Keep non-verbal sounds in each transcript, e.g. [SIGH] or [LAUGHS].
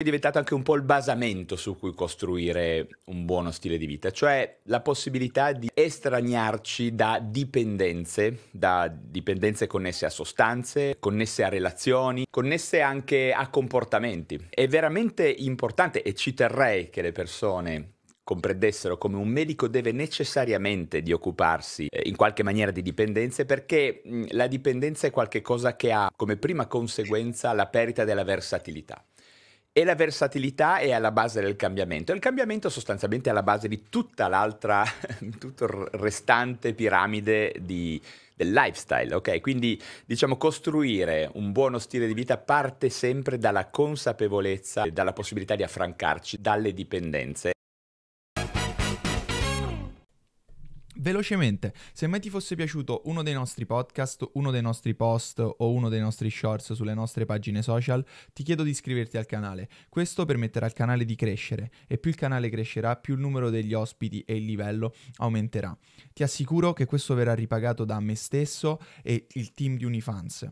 è diventato anche un po' il basamento su cui costruire un buono stile di vita, cioè la possibilità di estraniarci da dipendenze, da dipendenze connesse a sostanze, connesse a relazioni, connesse anche a comportamenti. È veramente importante e ci terrei che le persone comprendessero come un medico deve necessariamente di occuparsi eh, in qualche maniera di dipendenze perché la dipendenza è qualcosa che ha come prima conseguenza la perdita della versatilità. E la versatilità è alla base del cambiamento. E il cambiamento sostanzialmente è alla base di tutta l'altra, [LAUGHS] tutto il restante piramide di, del lifestyle, ok? Quindi diciamo costruire un buono stile di vita parte sempre dalla consapevolezza, e dalla possibilità di affrancarci dalle dipendenze. Velocemente, se mai ti fosse piaciuto uno dei nostri podcast, uno dei nostri post o uno dei nostri shorts sulle nostre pagine social, ti chiedo di iscriverti al canale. Questo permetterà al canale di crescere e più il canale crescerà, più il numero degli ospiti e il livello aumenterà. Ti assicuro che questo verrà ripagato da me stesso e il team di Unifans.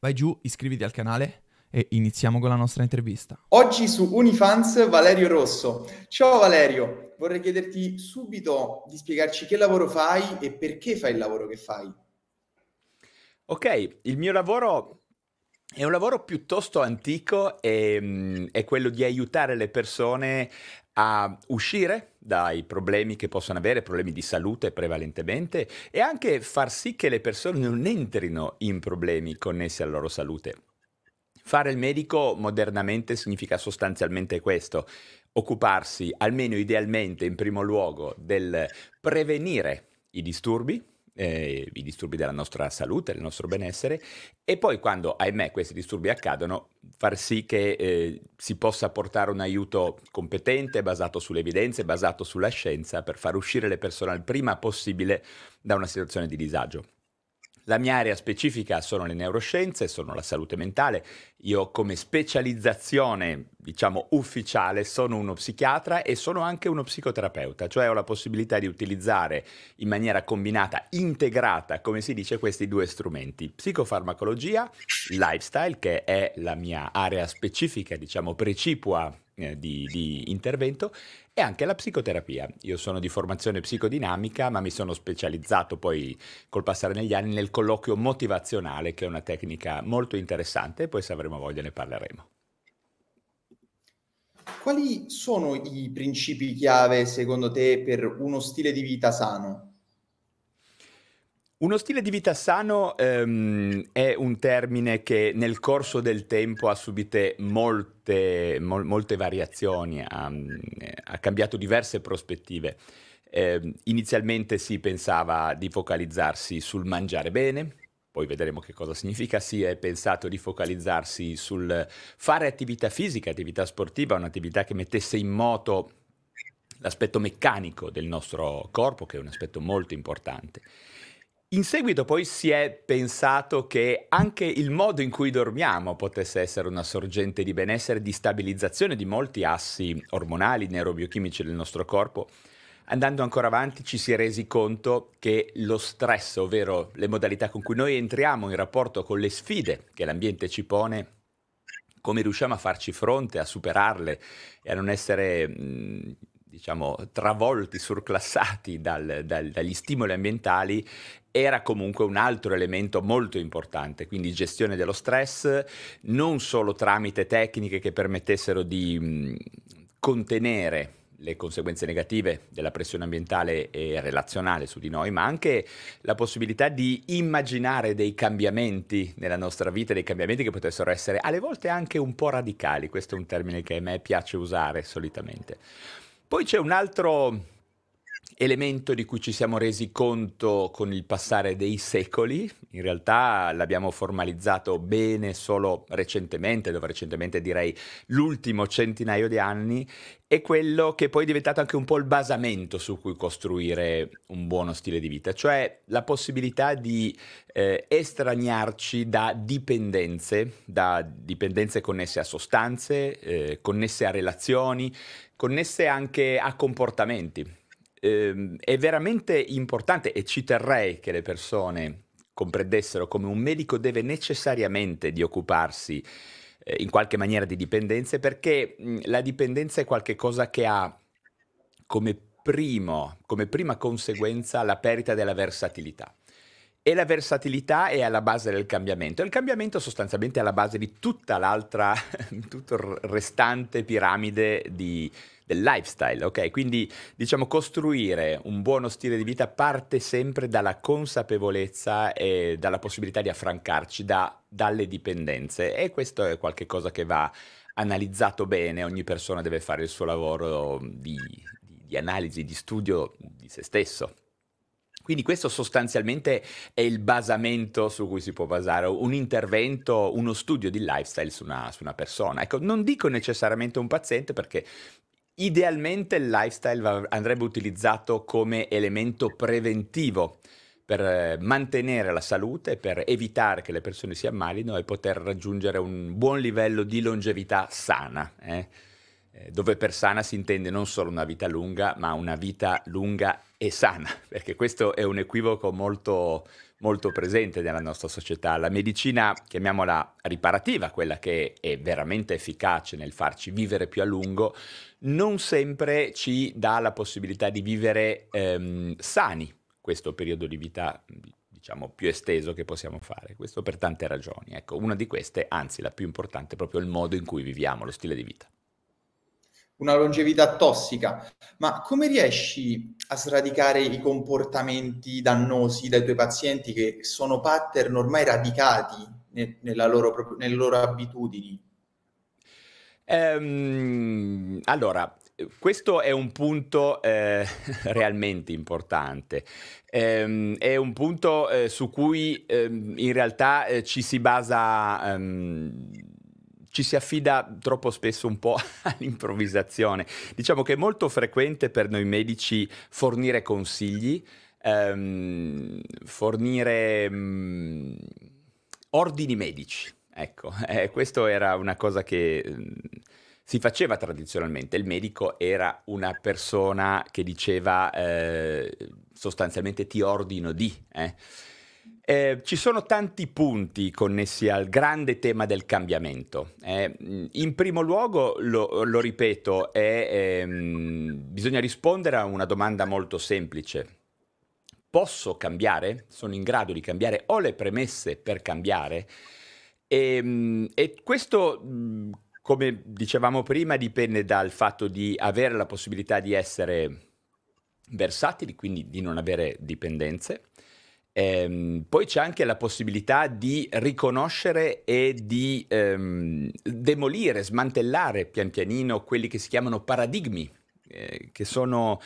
Vai giù, iscriviti al canale e iniziamo con la nostra intervista. Oggi su Unifans Valerio Rosso. Ciao Valerio, vorrei chiederti subito di spiegarci che lavoro fai e perché fai il lavoro che fai. Ok, il mio lavoro è un lavoro piuttosto antico e mm, è quello di aiutare le persone a uscire dai problemi che possono avere, problemi di salute prevalentemente, e anche far sì che le persone non entrino in problemi connessi alla loro salute. Fare il medico modernamente significa sostanzialmente questo, occuparsi almeno idealmente in primo luogo del prevenire i disturbi, eh, i disturbi della nostra salute, del nostro benessere e poi quando, ahimè, questi disturbi accadono, far sì che eh, si possa portare un aiuto competente, basato sulle evidenze, basato sulla scienza, per far uscire le persone il prima possibile da una situazione di disagio. La mia area specifica sono le neuroscienze, sono la salute mentale. Io come specializzazione, diciamo, ufficiale sono uno psichiatra e sono anche uno psicoterapeuta, cioè ho la possibilità di utilizzare in maniera combinata, integrata, come si dice, questi due strumenti. Psicofarmacologia, lifestyle, che è la mia area specifica, diciamo, precipua eh, di, di intervento e anche la psicoterapia. Io sono di formazione psicodinamica, ma mi sono specializzato poi col passare negli anni nel colloquio motivazionale, che è una tecnica molto interessante e poi se avremo voglia ne parleremo. Quali sono i principi chiave secondo te per uno stile di vita sano? Uno stile di vita sano ehm, è un termine che nel corso del tempo ha subito molte, mol, molte variazioni, ha, mm, ha, cambiato diverse prospettive. Eh, inizialmente si pensava di focalizzarsi sul mangiare bene, poi vedremo che cosa significa, si è pensato di focalizzarsi sul fare attività fisica, attività sportiva, un'attività che mettesse in moto l'aspetto meccanico del nostro corpo, che è un aspetto molto importante. In seguito poi si è pensato che anche il modo in cui dormiamo potesse essere una sorgente di benessere, di stabilizzazione di molti assi ormonali, neurobiochimici del nostro corpo. Andando ancora avanti ci si è resi conto che lo stress, ovvero le modalità con cui noi entriamo in rapporto con le sfide che l'ambiente ci pone, come riusciamo a farci fronte, a superarle e a non essere mh, mm, diciamo, travolti, surclassati dal, dal, dagli stimoli ambientali era comunque un altro elemento molto importante, quindi gestione dello stress non solo tramite tecniche che permettessero di mh, contenere le conseguenze negative della pressione ambientale e relazionale su di noi, ma anche la possibilità di immaginare dei cambiamenti nella nostra vita, dei cambiamenti che potessero essere alle volte anche un po' radicali, questo è un termine che a me piace usare solitamente. Poi c'è un altro elemento di cui ci siamo resi conto con il passare dei secoli, in realtà l'abbiamo formalizzato bene solo recentemente, dove recentemente direi l'ultimo centinaio di anni, è quello che poi è diventato anche un po' il basamento su cui costruire un buono stile di vita, cioè la possibilità di eh, estraniarci da dipendenze, da dipendenze connesse a sostanze, eh, connesse a relazioni, connesse anche a comportamenti ehm, è veramente importante e ci terrei che le persone comprendessero come un medico deve necessariamente di occuparsi eh, in qualche maniera di dipendenze perché mh, la dipendenza è qualcosa che ha come, primo, come prima conseguenza la perdita della versatilità. E la versatilità è alla base del cambiamento. E il cambiamento sostanzialmente è alla base di tutta l'altra, [LAUGHS] tutto il restante piramide di, del lifestyle, ok? Quindi diciamo costruire un buono stile di vita parte sempre dalla consapevolezza e dalla possibilità di affrancarci da, dalle dipendenze e questo è qualcosa che va analizzato bene, ogni persona deve fare il suo lavoro di, di, di analisi, di studio di se stesso. Quindi questo sostanzialmente è il basamento su cui si può basare un intervento, uno studio di lifestyle su una, su una persona. Ecco, non dico necessariamente un paziente perché Idealmente il lifestyle andrebbe utilizzato come elemento preventivo per eh, mantenere la salute, per evitare che le persone si ammalino e poter raggiungere un buon livello di longevità sana, eh? eh dove per sana si intende non solo una vita lunga, ma una vita lunga e sana, [LAUGHS] perché questo è un equivoco molto, molto presente nella nostra società. La medicina, chiamiamola riparativa, quella che è veramente efficace nel farci vivere più a lungo, non sempre ci dà la possibilità di vivere ehm, sani questo periodo di vita diciamo più esteso che possiamo fare, questo per tante ragioni. Ecco, una di queste, anzi la più importante, è proprio il modo in cui viviamo, lo stile di vita. Una longevità tossica, ma come riesci a sradicare i comportamenti dannosi dai tuoi pazienti che sono pattern ormai radicati ne- loro, nelle loro abitudini? Ehm, allora, questo è un punto eh, [LAUGHS] realmente importante, ehm, è un punto eh, su cui ehm, in realtà eh, ci si basa ehm, ci si affida troppo spesso un po' [LAUGHS] all'improvvisazione. Diciamo che è molto frequente per noi medici fornire consigli, ehm, fornire mh, mm, ordini medici. Ecco, [LAUGHS] eh, questo era una cosa che mh, mm, si faceva tradizionalmente. Il medico era una persona che diceva eh, sostanzialmente ti ordino di. Eh. Eh, ci sono tanti punti connessi al grande tema del cambiamento. Eh, mm, in primo luogo, lo, lo ripeto, è, ehm, bisogna rispondere a una domanda molto semplice. Posso cambiare? Sono in grado di cambiare? Ho le premesse per cambiare? E, ehm, e questo mhmm, come dicevamo prima, dipende dal fatto di avere la possibilità di essere versatili, quindi di non avere dipendenze. Ehm, poi c'è anche la possibilità di riconoscere e di ehm, demolire, smantellare pian pianino quelli che si chiamano paradigmi, eh, che sono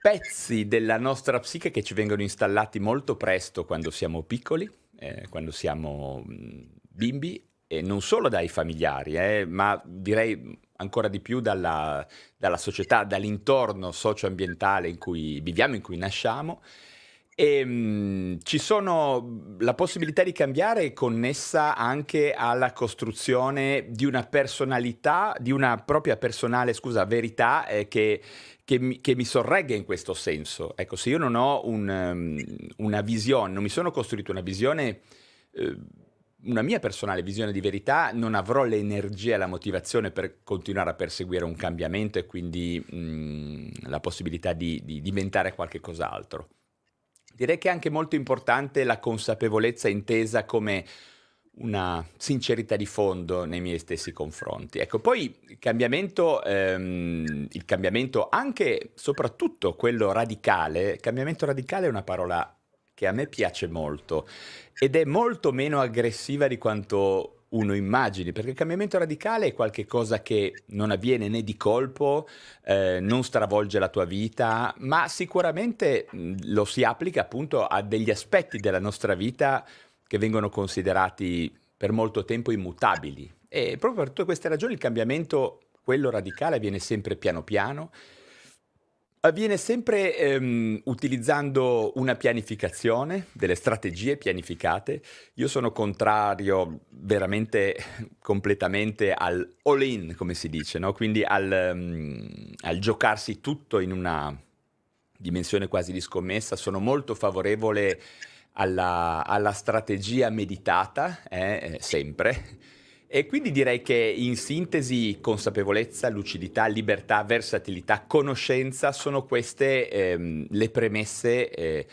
pezzi della nostra psiche che ci vengono installati molto presto quando siamo piccoli, eh, quando siamo mh, mhmm, bimbi e non solo dai familiari, eh, ma direi ancora di più dalla, dalla società, dall'intorno socioambientale in cui viviamo, in cui nasciamo. E, ehm, mh, ci sono la possibilità di cambiare connessa anche alla costruzione di una personalità, di una propria personale, scusa, verità eh, che, che, mi, che, mi, sorregga in questo senso. Ecco, se io non ho un, um, una visione, non mi sono costruito una visione eh, una mia personale visione di verità, non avrò l'energia e la motivazione per continuare a perseguire un cambiamento e quindi mh, mm, la possibilità di, di diventare qualche cos'altro. Direi che è anche molto importante la consapevolezza intesa come una sincerità di fondo nei miei stessi confronti. Ecco, poi il cambiamento, ehm, il cambiamento anche, soprattutto quello radicale, cambiamento radicale è una parola che a me piace molto ed è molto meno aggressiva di quanto uno immagini, perché il cambiamento radicale è qualcosa che non avviene né di colpo, eh, non stravolge la tua vita, ma sicuramente lo si applica appunto a degli aspetti della nostra vita che vengono considerati per molto tempo immutabili. E proprio per tutte queste ragioni il cambiamento, quello radicale, avviene sempre piano piano Avviene eh, sempre ehm, utilizzando una pianificazione, delle strategie pianificate. Io sono contrario veramente completamente al all-in, come si dice, no? quindi al, um, al giocarsi tutto in una dimensione quasi di scommessa. Sono molto favorevole alla, alla strategia meditata, eh, sempre e quindi direi che in sintesi consapevolezza, lucidità, libertà, versatilità, conoscenza sono queste ehm, le premesse, eh,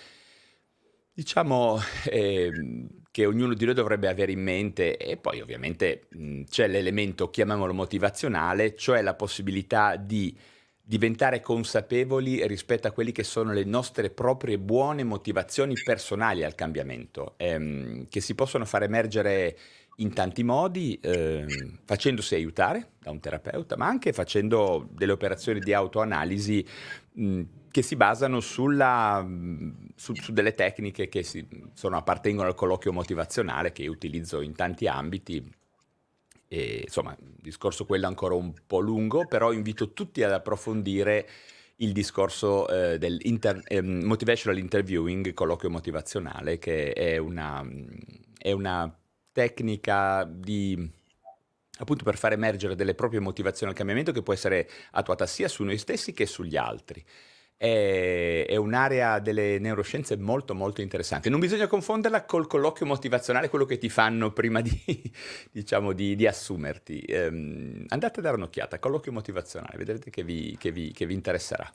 diciamo, ehm, che ognuno di noi dovrebbe avere in mente e poi ovviamente mh, mm, c'è l'elemento, chiamiamolo motivazionale, cioè la possibilità di diventare consapevoli rispetto a quelle che sono le nostre proprie buone motivazioni personali al cambiamento, ehm, che si possono far emergere in tanti modi, eh, facendosi aiutare da un terapeuta, ma anche facendo delle operazioni di autoanalisi mh, che si basano sulla, su, su, delle tecniche che si, sono, appartengono al colloquio motivazionale che utilizzo in tanti ambiti. E, insomma, discorso quello ancora un po' lungo, però invito tutti ad approfondire il discorso eh, del inter- eh, motivational interviewing, colloquio motivazionale, che è una, è una tecnica di appunto per far emergere delle proprie motivazioni al cambiamento che può essere attuata sia su noi stessi che sugli altri. È, è un'area delle neuroscienze molto molto interessante. Non bisogna confonderla col colloquio motivazionale, quello che ti fanno prima di, [LAUGHS] diciamo, di, di assumerti. Ehm, andate a dare un'occhiata, colloquio motivazionale, vedrete che vi, che vi, che vi interesserà.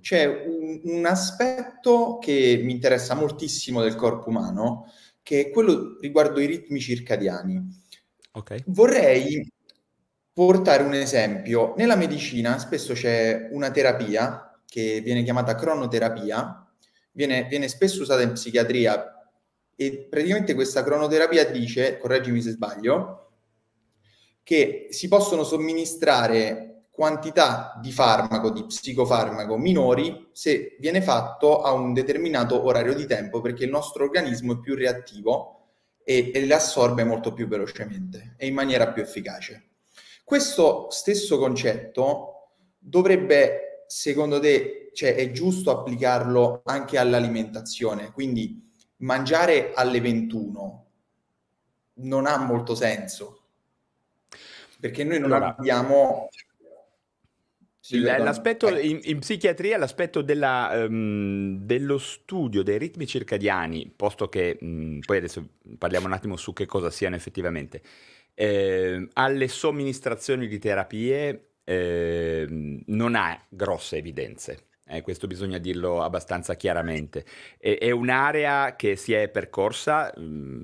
C'è un, un aspetto che mi interessa moltissimo del corpo umano, che è quello riguardo i ritmi circadiani. Okay. Vorrei portare un esempio. Nella medicina spesso c'è una terapia che viene chiamata cronoterapia, viene, viene spesso usata in psichiatria e praticamente questa cronoterapia dice, correggimi se sbaglio, che si possono somministrare quantità di farmaco, di psicofarmaco minori se viene fatto a un determinato orario di tempo perché il nostro organismo è più reattivo e, e le assorbe molto più velocemente e in maniera più efficace. Questo stesso concetto dovrebbe, secondo te, cioè è giusto applicarlo anche all'alimentazione, quindi mangiare alle 21 non ha molto senso perché noi non allora, abbiamo sì, l'aspetto eh. in, in, psichiatria, l'aspetto della, um, dello studio dei ritmi circadiani, posto che um, poi adesso parliamo un attimo su che cosa siano effettivamente, eh, alle somministrazioni di terapie eh, non ha grosse evidenze. Eh, questo bisogna dirlo abbastanza chiaramente. È, è un'area che si è percorsa, um,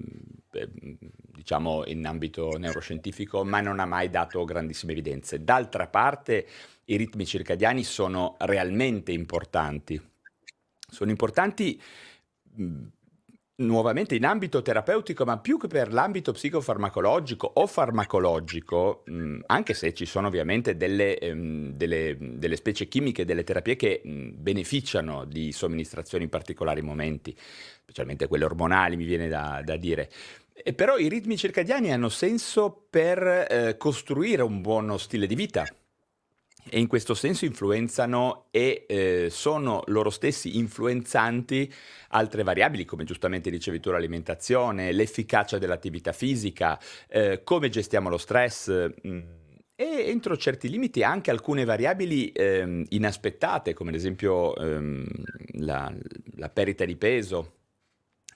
diciamo, in ambito neuroscientifico, ma non ha mai dato grandissime evidenze. D'altra parte, i ritmi circadiani sono realmente importanti. Sono importanti nuovamente in ambito terapeutico, ma più che per l'ambito psicofarmacologico o farmacologico, anche se ci sono ovviamente delle, ehm, delle, delle specie chimiche, delle terapie che beneficiano di somministrazioni in particolari momenti, specialmente quelle ormonali, mi viene da, da dire. E però i ritmi circadiani hanno senso per eh, costruire un buono stile di vita e in questo senso influenzano e eh, sono loro stessi influenzanti altre variabili, come giustamente dicevi tu l'alimentazione, l'efficacia dell'attività fisica, eh, come gestiamo lo stress. Mh, mm, e entro certi limiti anche alcune variabili ehm, inaspettate, come ad esempio ehm, la, la perita di peso,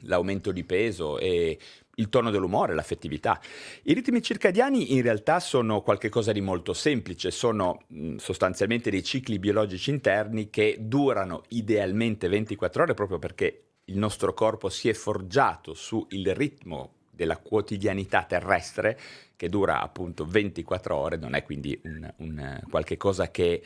l'aumento di peso e il tono dell'umore, l'affettività. I ritmi circadiani in realtà sono qualcosa di molto semplice, sono mm, sostanzialmente dei cicli biologici interni che durano idealmente 24 ore proprio perché il nostro corpo si è forgiato sul ritmo della quotidianità terrestre che dura appunto 24 ore, non è quindi un, un eh, qualche cosa che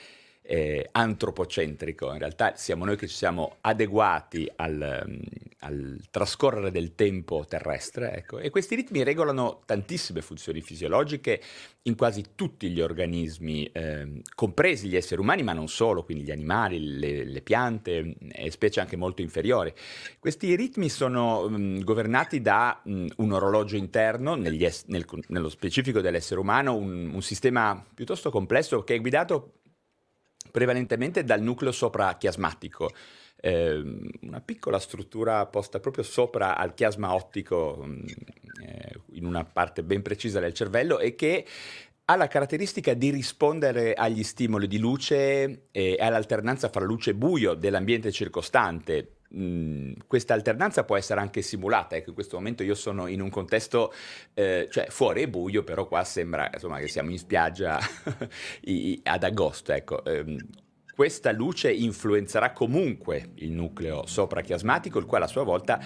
eh, antropocentrico, in realtà siamo noi che ci siamo adeguati al, mm, al trascorrere del tempo terrestre, ecco. e questi ritmi regolano tantissime funzioni fisiologiche in quasi tutti gli organismi, eh, compresi gli esseri umani, ma non solo, quindi gli animali, le, le piante mm, e specie anche molto inferiori. Questi ritmi sono mh, mm, governati da mh, un orologio interno, nel, nello specifico dell'essere umano, un, un sistema piuttosto complesso che è guidato prevalentemente dal nucleo soprachiasmatico. Eh, una piccola struttura posta proprio sopra al chiasma ottico, mm, eh, in una parte ben precisa del cervello, e che ha la caratteristica di rispondere agli stimoli di luce eh, e all'alternanza fra luce e buio dell'ambiente circostante, questa alternanza può essere anche simulata. Ecco, in questo momento io sono in un contesto, eh, cioè fuori è buio, però qua sembra insomma, che siamo in spiaggia [LAUGHS] ad agosto. Ecco. Ehm, questa luce influenzerà comunque il nucleo soprachiasmatico, il quale a sua volta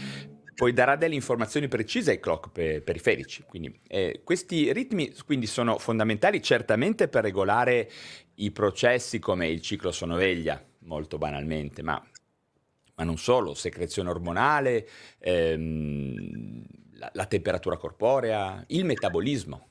poi darà delle informazioni precise ai clock pe- periferici. Quindi, eh, questi ritmi quindi, sono fondamentali certamente per regolare i processi come il ciclo sonoveglia, molto banalmente, ma ma non solo, secrezione ormonale, ehm, la, la, temperatura corporea, il metabolismo.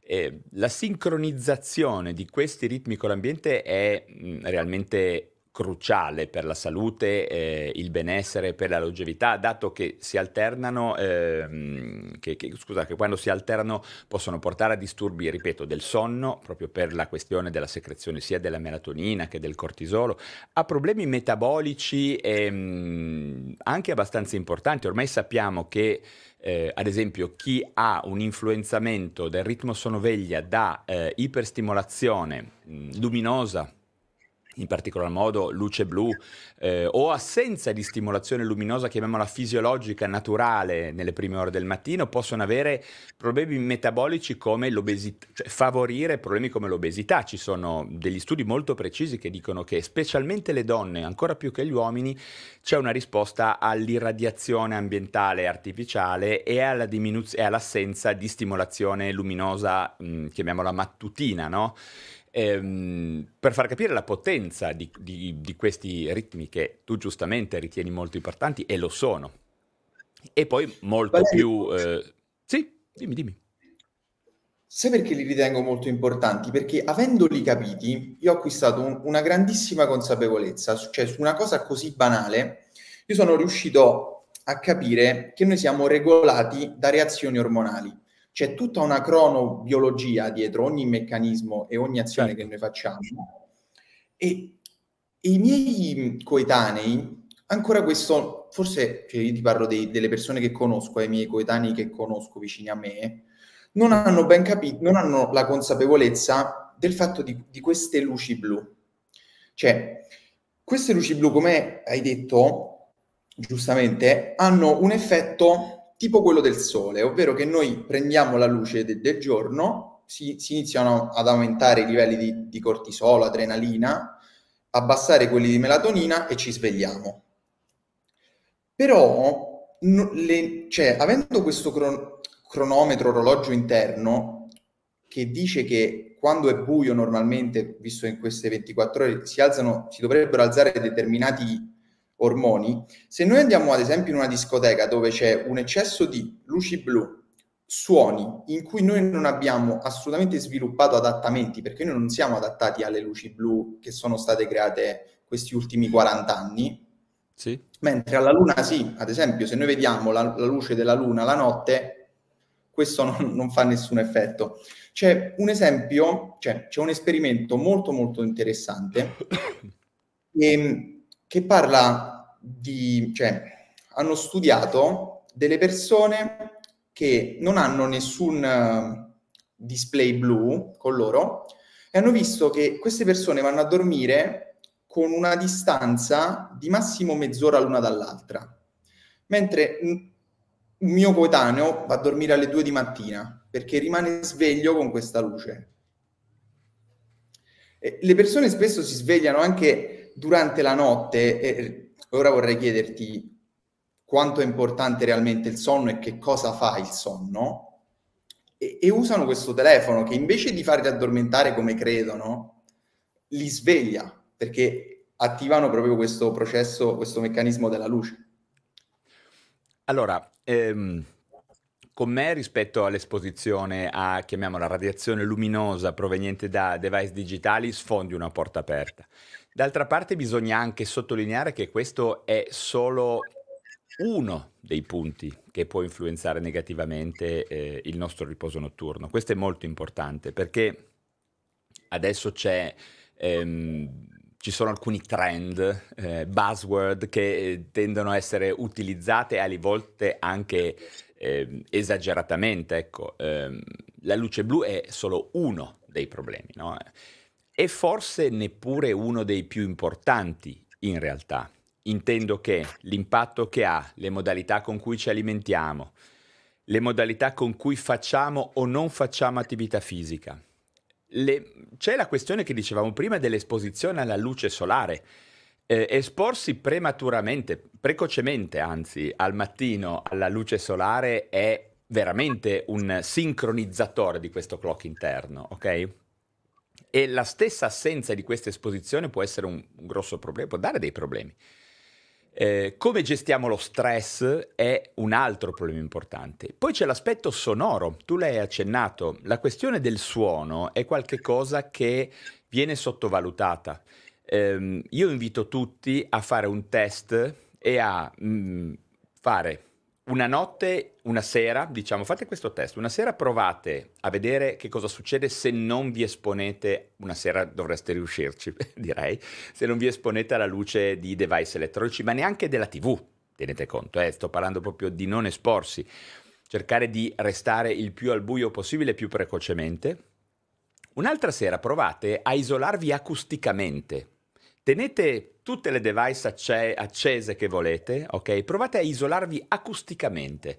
Eh, la sincronizzazione di questi ritmi con l'ambiente è mh, mm, realmente cruciale per la salute, eh, il benessere, per la longevità, dato che si alternano, eh, che, che, scusa, che quando si alternano possono portare a disturbi, ripeto, del sonno, proprio per la questione della secrezione sia della melatonina che del cortisolo, a problemi metabolici eh, anche abbastanza importanti. Ormai sappiamo che eh, ad esempio chi ha un influenzamento del ritmo sonoveglia da eh, iperstimolazione mh, mm, luminosa in particolar modo luce blu eh, o assenza di stimolazione luminosa, chiamiamola fisiologica, naturale nelle prime ore del mattino, possono avere problemi metabolici come l'obesità, cioè favorire problemi come l'obesità. Ci sono degli studi molto precisi che dicono che specialmente le donne, ancora più che gli uomini, c'è una risposta all'irradiazione ambientale artificiale e, alla diminuz- e all'assenza di stimolazione luminosa, mh, mm, chiamiamola mattutina, no? ehm, per far capire la potenza di, di, di questi ritmi che tu giustamente ritieni molto importanti e lo sono. E poi molto Beh, più... Eh... Sì, dimmi, dimmi. Sai perché li ritengo molto importanti? Perché avendoli capiti, io ho acquistato un, una grandissima consapevolezza, cioè su una cosa così banale, io sono riuscito a capire che noi siamo regolati da reazioni ormonali c'è tutta una cronobiologia dietro ogni meccanismo e ogni azione certo. che noi facciamo. E i miei coetanei, ancora questo, forse cioè io ti parlo dei, delle persone che conosco, ai miei coetanei che conosco vicini a me, non hanno ben capito, non hanno la consapevolezza del fatto di, di queste luci blu. Cioè, queste luci blu, come hai detto giustamente, hanno un effetto tipo quello del sole, ovvero che noi prendiamo la luce de- del giorno, si, si, iniziano ad aumentare i livelli di, di cortisolo, adrenalina, abbassare quelli di melatonina e ci svegliamo. Però, no, le, cioè, avendo questo cron- cronometro, orologio interno, che dice che quando è buio normalmente, visto in queste 24 ore, si, alzano, si dovrebbero alzare determinati ormoni, se noi andiamo ad esempio in una discoteca dove c'è un eccesso di luci blu, suoni in cui noi non abbiamo assolutamente sviluppato adattamenti, perché noi non siamo adattati alle luci blu che sono state create questi ultimi 40 anni, sì. mentre alla luna sì, ad esempio se noi vediamo la, la luce della luna la notte, questo non, non, fa nessun effetto. C'è un esempio, cioè, c'è un esperimento molto molto interessante. [COUGHS] e, ehm, che parla di, cioè, hanno studiato delle persone che non hanno nessun eh, display blu con loro e hanno visto che queste persone vanno a dormire con una distanza di massimo mezz'ora l'una dall'altra, mentre un mio coetaneo va a dormire alle due di mattina perché rimane sveglio con questa luce. E le persone spesso si svegliano anche durante la notte, eh, ora vorrei chiederti quanto è importante realmente il sonno e che cosa fa il sonno, e, e usano questo telefono che invece di farli addormentare come credono, li sveglia perché attivano proprio questo processo, questo meccanismo della luce. Allora, ehm, con me rispetto all'esposizione a, chiamiamola, radiazione luminosa proveniente da device digitali, sfondi una porta aperta. D'altra parte bisogna anche sottolineare che questo è solo uno dei punti che può influenzare negativamente eh, il nostro riposo notturno. Questo è molto importante perché adesso ehm, ci sono alcuni trend, eh, buzzword che eh, tendono a essere utilizzate e alle volte anche eh, esageratamente, ecco, ehm, la luce blu è solo uno dei problemi, no? E forse neppure uno dei più importanti in realtà. Intendo che l'impatto che ha, le modalità con cui ci alimentiamo, le modalità con cui facciamo o non facciamo attività fisica. Le... C'è la questione che dicevamo prima dell'esposizione alla luce solare eh, esporsi prematuramente, precocemente anzi, al mattino alla luce solare è veramente un sincronizzatore di questo clock interno, ok? E la stessa assenza di questa esposizione può essere un, un grosso problema, può dare dei problemi. Eh, come gestiamo lo stress è un altro problema importante. Poi c'è l'aspetto sonoro, tu l'hai accennato, la questione del suono è qualcosa che viene sottovalutata ehm, io invito tutti a fare un test e a mh, mm, fare una notte, una sera, diciamo, fate questo test, una sera provate a vedere che cosa succede se non vi esponete, una sera dovreste riuscirci, [LAUGHS] direi, se non vi esponete alla luce di device elettronici, ma neanche della TV, tenete conto, eh, sto parlando proprio di non esporsi, cercare di restare il più al buio possibile più precocemente. Un'altra sera provate a isolarvi acusticamente, Tenete tutte le device acce- accese che volete, ok? Provate a isolarvi acusticamente.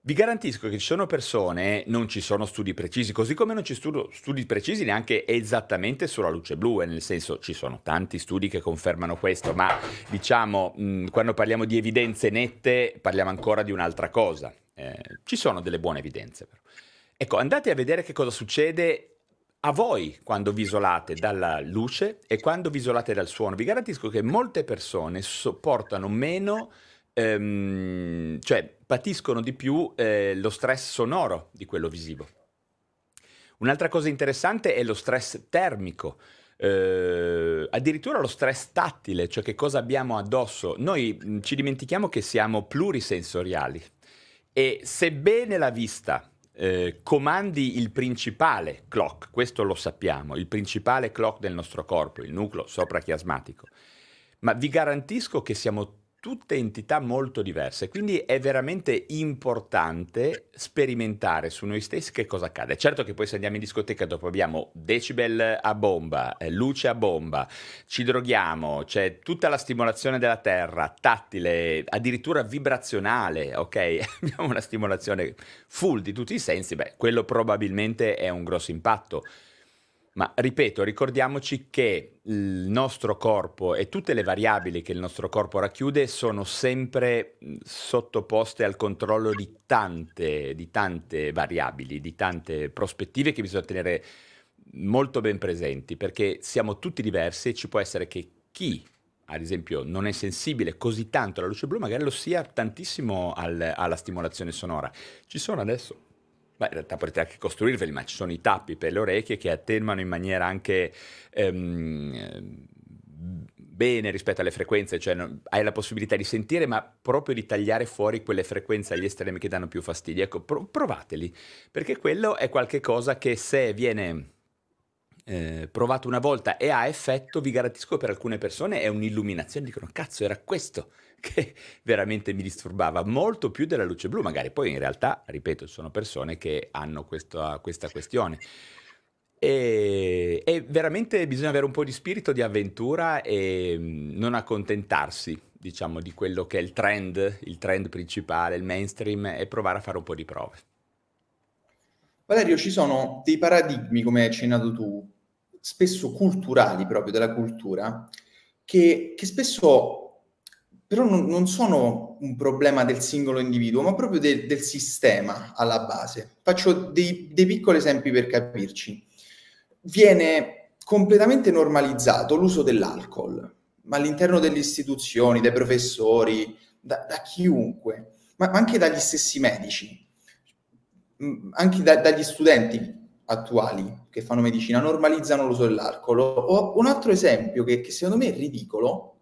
Vi garantisco che ci sono persone, non ci sono studi precisi, così come non ci sono studi precisi neanche esattamente sulla luce blu, eh, nel senso ci sono tanti studi che confermano questo, ma diciamo mh, quando parliamo di evidenze nette parliamo ancora di un'altra cosa. Eh, ci sono delle buone evidenze però. Ecco, andate a vedere che cosa succede a voi quando vi isolate dalla luce e quando vi isolate dal suono. Vi garantisco che molte persone sopportano meno, ehm, cioè patiscono di più eh, lo stress sonoro di quello visivo. Un'altra cosa interessante è lo stress termico. Eh, addirittura lo stress tattile, cioè che cosa abbiamo addosso. Noi mh, mm, ci dimentichiamo che siamo plurisensoriali e sebbene la vista eh, comandi il principale clock, questo lo sappiamo, il principale clock del nostro corpo, il nucleo soprachiasmatico, ma vi garantisco che siamo tutte entità molto diverse, quindi è veramente importante sperimentare su noi stessi che cosa accade. Certo che poi se andiamo in discoteca dopo abbiamo decibel a bomba, eh, luce a bomba, ci droghiamo, c'è tutta la stimolazione della terra, tattile, addirittura vibrazionale, ok? [LAUGHS] abbiamo una stimolazione full di tutti i sensi, beh, quello probabilmente è un grosso impatto ma ripeto, ricordiamoci che il nostro corpo e tutte le variabili che il nostro corpo racchiude sono sempre mm, sottoposte al controllo di tante, di tante variabili, di tante prospettive che bisogna tenere molto ben presenti, perché siamo tutti diversi e ci può essere che chi, ad esempio, non è sensibile così tanto alla luce blu, magari lo sia tantissimo al, alla stimolazione sonora. Ci sono adesso Beh, in realtà potete anche costruirveli, ma ci sono i tappi per le orecchie che attenuano in maniera anche ehm, bene rispetto alle frequenze, cioè non, hai la possibilità di sentire, ma proprio di tagliare fuori quelle frequenze agli estremi che danno più fastidio. Ecco, pro- provateli, perché quello è qualcosa che se viene eh, provato una volta e ha effetto, vi garantisco che per alcune persone è un'illuminazione, dicono cazzo era questo [LAUGHS] che veramente mi disturbava, molto più della luce blu magari, poi in realtà, ripeto, sono persone che hanno questa, questa questione. E, e, veramente bisogna avere un po' di spirito di avventura e mm, non accontentarsi, diciamo, di quello che è il trend, il trend principale, il mainstream, e provare a fare un po' di prove. Valerio, ci sono dei paradigmi, come hai accennato tu, spesso culturali proprio della cultura, che, che spesso però non, non, sono un problema del singolo individuo, ma proprio de, del sistema alla base. Faccio dei, dei piccoli esempi per capirci. Viene completamente normalizzato l'uso dell'alcol, ma all'interno delle istituzioni, dai professori, da, da chiunque, ma anche dagli stessi medici, anche da, dagli studenti attuali che fanno medicina normalizzano l'uso dell'alcol. O un altro esempio che, che secondo me è ridicolo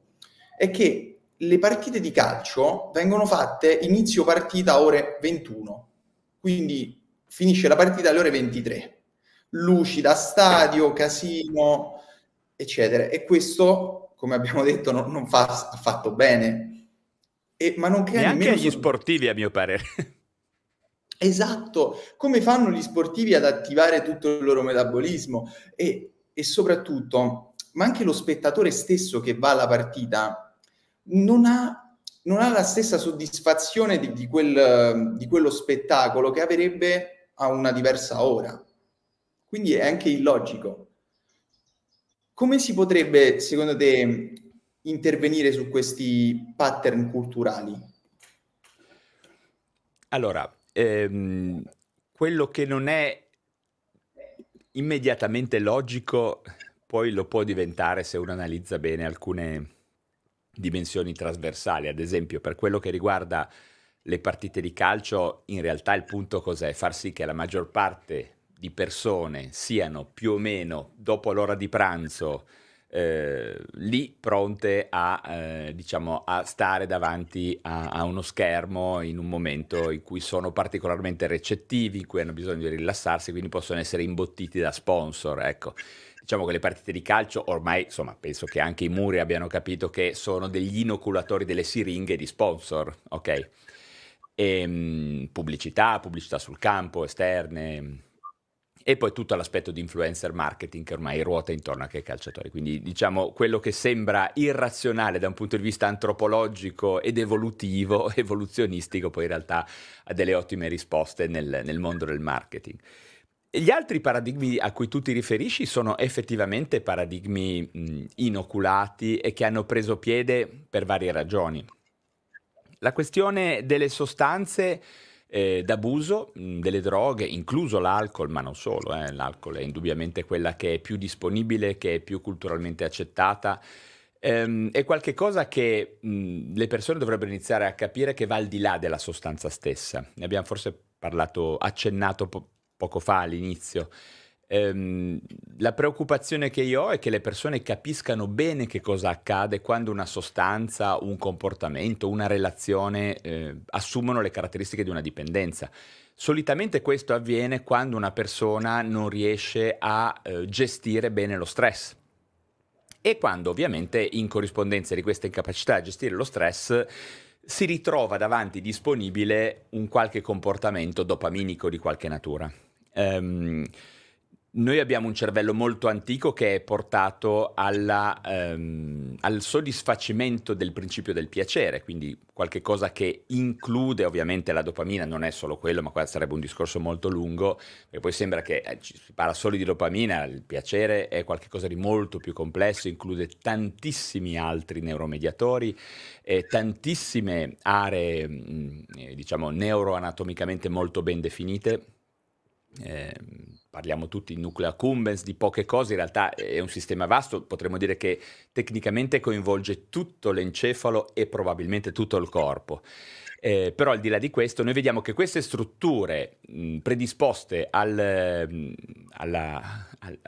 è che le partite di calcio vengono fatte inizio partita ore 21, quindi finisce la partita alle ore 23. Luci da stadio, casino, eccetera. E questo, come abbiamo detto, non, non fa affatto bene. E, ma non crea neanche agli sportivi, a mio parere. Esatto, come fanno gli sportivi ad attivare tutto il loro metabolismo e, e soprattutto, ma anche lo spettatore stesso che va alla partita non ha non ha la stessa soddisfazione di, di, quel, di, quello spettacolo che avrebbe a una diversa ora. Quindi è anche illogico. Come si potrebbe, secondo te, intervenire su questi pattern culturali? Allora, ehm, quello che non è immediatamente logico poi lo può diventare se uno analizza bene alcune dimensioni trasversali. Ad esempio, per quello che riguarda le partite di calcio, in realtà il punto cos'è? Far sì che la maggior parte di persone siano più o meno dopo l'ora di pranzo eh, lì pronte a, eh, diciamo, a stare davanti a, a, uno schermo in un momento in cui sono particolarmente recettivi, in cui hanno bisogno di rilassarsi, quindi possono essere imbottiti da sponsor. Ecco. Diciamo che le partite di calcio ormai, insomma, penso che anche i muri abbiano capito che sono degli inoculatori delle siringhe di sponsor, ok? E, ehm, pubblicità, pubblicità sul campo, esterne, e poi tutto l'aspetto di influencer marketing che ormai ruota intorno anche ai calciatori. Quindi diciamo quello che sembra irrazionale da un punto di vista antropologico ed evolutivo, [LAUGHS] evoluzionistico, poi in realtà ha delle ottime risposte nel, nel mondo del marketing. Gli altri paradigmi a cui tu ti riferisci sono effettivamente paradigmi mh, inoculati e che hanno preso piede per varie ragioni. La questione delle sostanze eh, d'abuso mh, delle droghe, incluso l'alcol, ma non solo, eh, l'alcol è indubbiamente quella che è più disponibile, che è più culturalmente accettata. Ehm, è qualcosa che mh, le persone dovrebbero iniziare a capire che va al di là della sostanza stessa. Ne abbiamo forse parlato, accennato po- poco fa all'inizio ehm, la preoccupazione che io ho è che le persone capiscano bene che cosa accade quando una sostanza, un comportamento, una relazione eh, assumono le caratteristiche di una dipendenza. Solitamente questo avviene quando una persona non riesce a eh, gestire bene lo stress e quando ovviamente in corrispondenza di questa incapacità a gestire lo stress si ritrova davanti disponibile un qualche comportamento dopaminico di qualche natura. Um, noi abbiamo un cervello molto antico che è portato alla, ehm, al soddisfacimento del principio del piacere, quindi qualche cosa che include ovviamente la dopamina, non è solo quello, ma qua sarebbe un discorso molto lungo, perché poi sembra che eh, si parla solo di dopamina, il piacere è qualcosa di molto più complesso, include tantissimi altri neuromediatori, eh, tantissime aree, mh, mm, eh, diciamo, neuroanatomicamente molto ben definite. Eh, parliamo tutti di nuclear accumbens, di poche cose, in realtà è un sistema vasto, potremmo dire che tecnicamente coinvolge tutto l'encefalo e probabilmente tutto il corpo. Eh, però al di là di questo noi vediamo che queste strutture mh, predisposte al, mh, alla, al,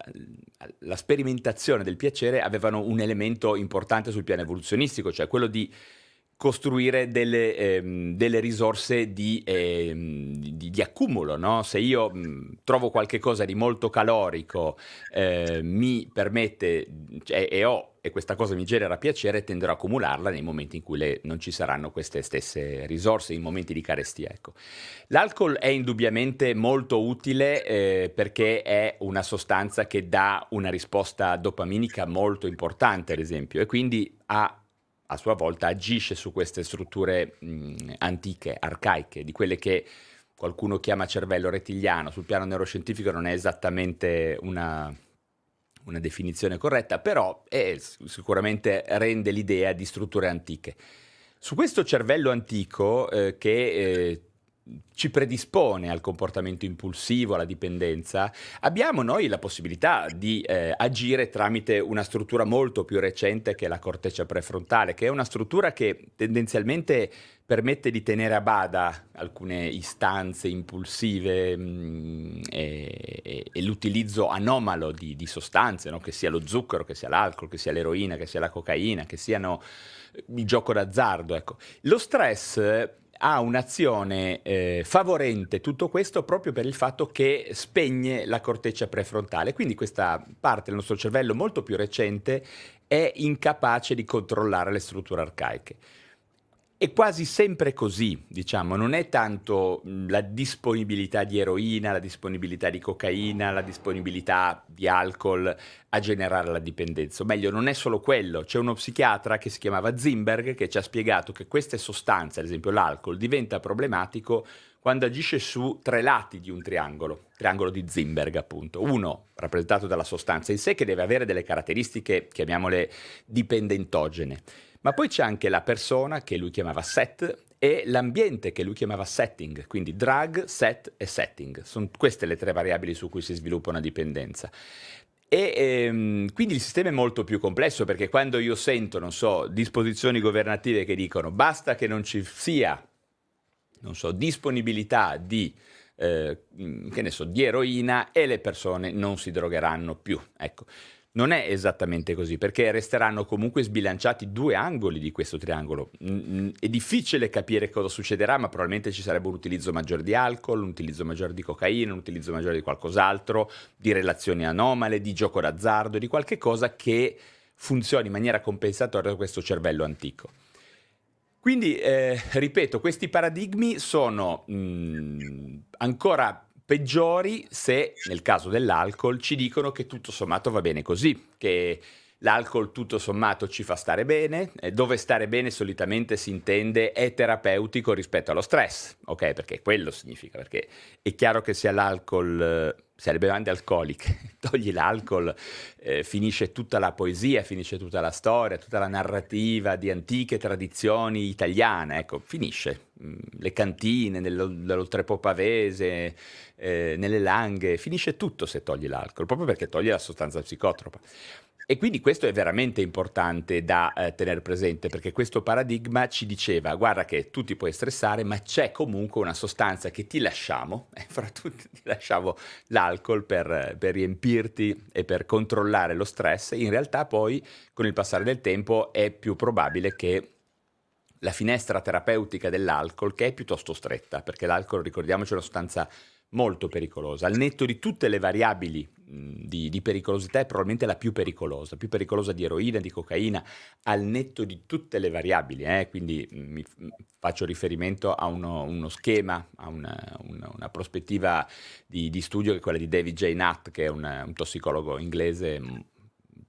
alla, sperimentazione del piacere avevano un elemento importante sul piano evoluzionistico, cioè quello di costruire delle, ehm, delle risorse di, ehm, di, di accumulo. No? Se io mh, trovo qualcosa di molto calorico, eh, mi permette cioè, e, ho, e questa cosa mi genera piacere, tenderò ad accumularla nei momenti in cui le, non ci saranno queste stesse risorse, in momenti di carestia. Ecco. L'alcol è indubbiamente molto utile eh, perché è una sostanza che dà una risposta dopaminica molto importante, ad esempio, e quindi ha a sua volta agisce su queste strutture mh, antiche, arcaiche, di quelle che qualcuno chiama cervello rettiliano, sul piano neuroscientifico non è esattamente una, una definizione corretta, però è, sicuramente rende l'idea di strutture antiche. Su questo cervello antico eh, che eh, ci predispone al comportamento impulsivo, alla dipendenza, abbiamo noi la possibilità di eh, agire tramite una struttura molto più recente che è la corteccia prefrontale, che è una struttura che tendenzialmente permette di tenere a bada alcune istanze impulsive mh, mm, e, e, e, l'utilizzo anomalo di, di sostanze, no? che sia lo zucchero, che sia l'alcol, che sia l'eroina, che sia la cocaina, che siano il gioco d'azzardo. Ecco. Lo stress ha un'azione eh, favorente tutto questo proprio per il fatto che spegne la corteccia prefrontale. Quindi questa parte del nostro cervello molto più recente è incapace di controllare le strutture arcaiche. È quasi sempre così, diciamo, non è tanto la disponibilità di eroina, la disponibilità di cocaina, la disponibilità di alcol a generare la dipendenza. O meglio, non è solo quello. C'è uno psichiatra che si chiamava Zimberg che ci ha spiegato che queste sostanze, ad esempio l'alcol, diventa problematico quando agisce su tre lati di un triangolo, triangolo di Zimberg appunto, uno rappresentato dalla sostanza in sé che deve avere delle caratteristiche, chiamiamole dipendentogene, ma poi c'è anche la persona che lui chiamava set e l'ambiente che lui chiamava setting, quindi drag, set e setting. Sono queste le tre variabili su cui si sviluppa una dipendenza. E ehm, quindi il sistema è molto più complesso perché quando io sento, non so, disposizioni governative che dicono basta che non ci sia, non so, disponibilità di eh, che ne so, di eroina e le persone non si drogheranno più. Ecco, non è esattamente così, perché resteranno comunque sbilanciati due angoli di questo triangolo. è difficile capire cosa succederà, ma probabilmente ci sarebbe un utilizzo maggiore di alcol, un utilizzo maggiore di cocaina, un utilizzo maggiore di qualcos'altro, di relazioni anomale, di gioco d'azzardo, di qualche cosa che funzioni in maniera compensatoria da questo cervello antico. Quindi, eh, ripeto, questi paradigmi sono mh, mm, ancora peggiori se nel caso dell'alcol ci dicono che tutto sommato va bene così, che L'alcol tutto sommato ci fa stare bene, eh, dove stare bene solitamente si intende è terapeutico rispetto allo stress, ok? Perché quello significa, perché è chiaro che se l'alcol, eh, se le bevande alcoliche, [LAUGHS] togli l'alcol, eh, finisce tutta la poesia, finisce tutta la storia, tutta la narrativa di antiche tradizioni italiane, ecco, finisce. Mm, le cantine, nell'oltrepo pavese, eh, nelle langhe, finisce tutto se togli l'alcol, proprio perché togli la sostanza psicotropa. E quindi questo è veramente importante da eh, tenere presente perché questo paradigma ci diceva guarda che tu ti puoi stressare ma c'è comunque una sostanza che ti lasciamo, [LAUGHS] e eh, fra tutti ti lasciamo l'alcol per, per riempirti e per controllare lo stress, in realtà poi con il passare del tempo è più probabile che la finestra terapeutica dell'alcol, che è piuttosto stretta, perché l'alcol, ricordiamoci, è una sostanza molto pericolosa, al netto di tutte le variabili di, di, pericolosità è probabilmente la più pericolosa, più pericolosa di eroina, di cocaina, al netto di tutte le variabili. Eh? Quindi mi faccio riferimento a uno, uno schema, a una, una, una prospettiva di, di, studio che è quella di David J. Nutt, che è un, un tossicologo inglese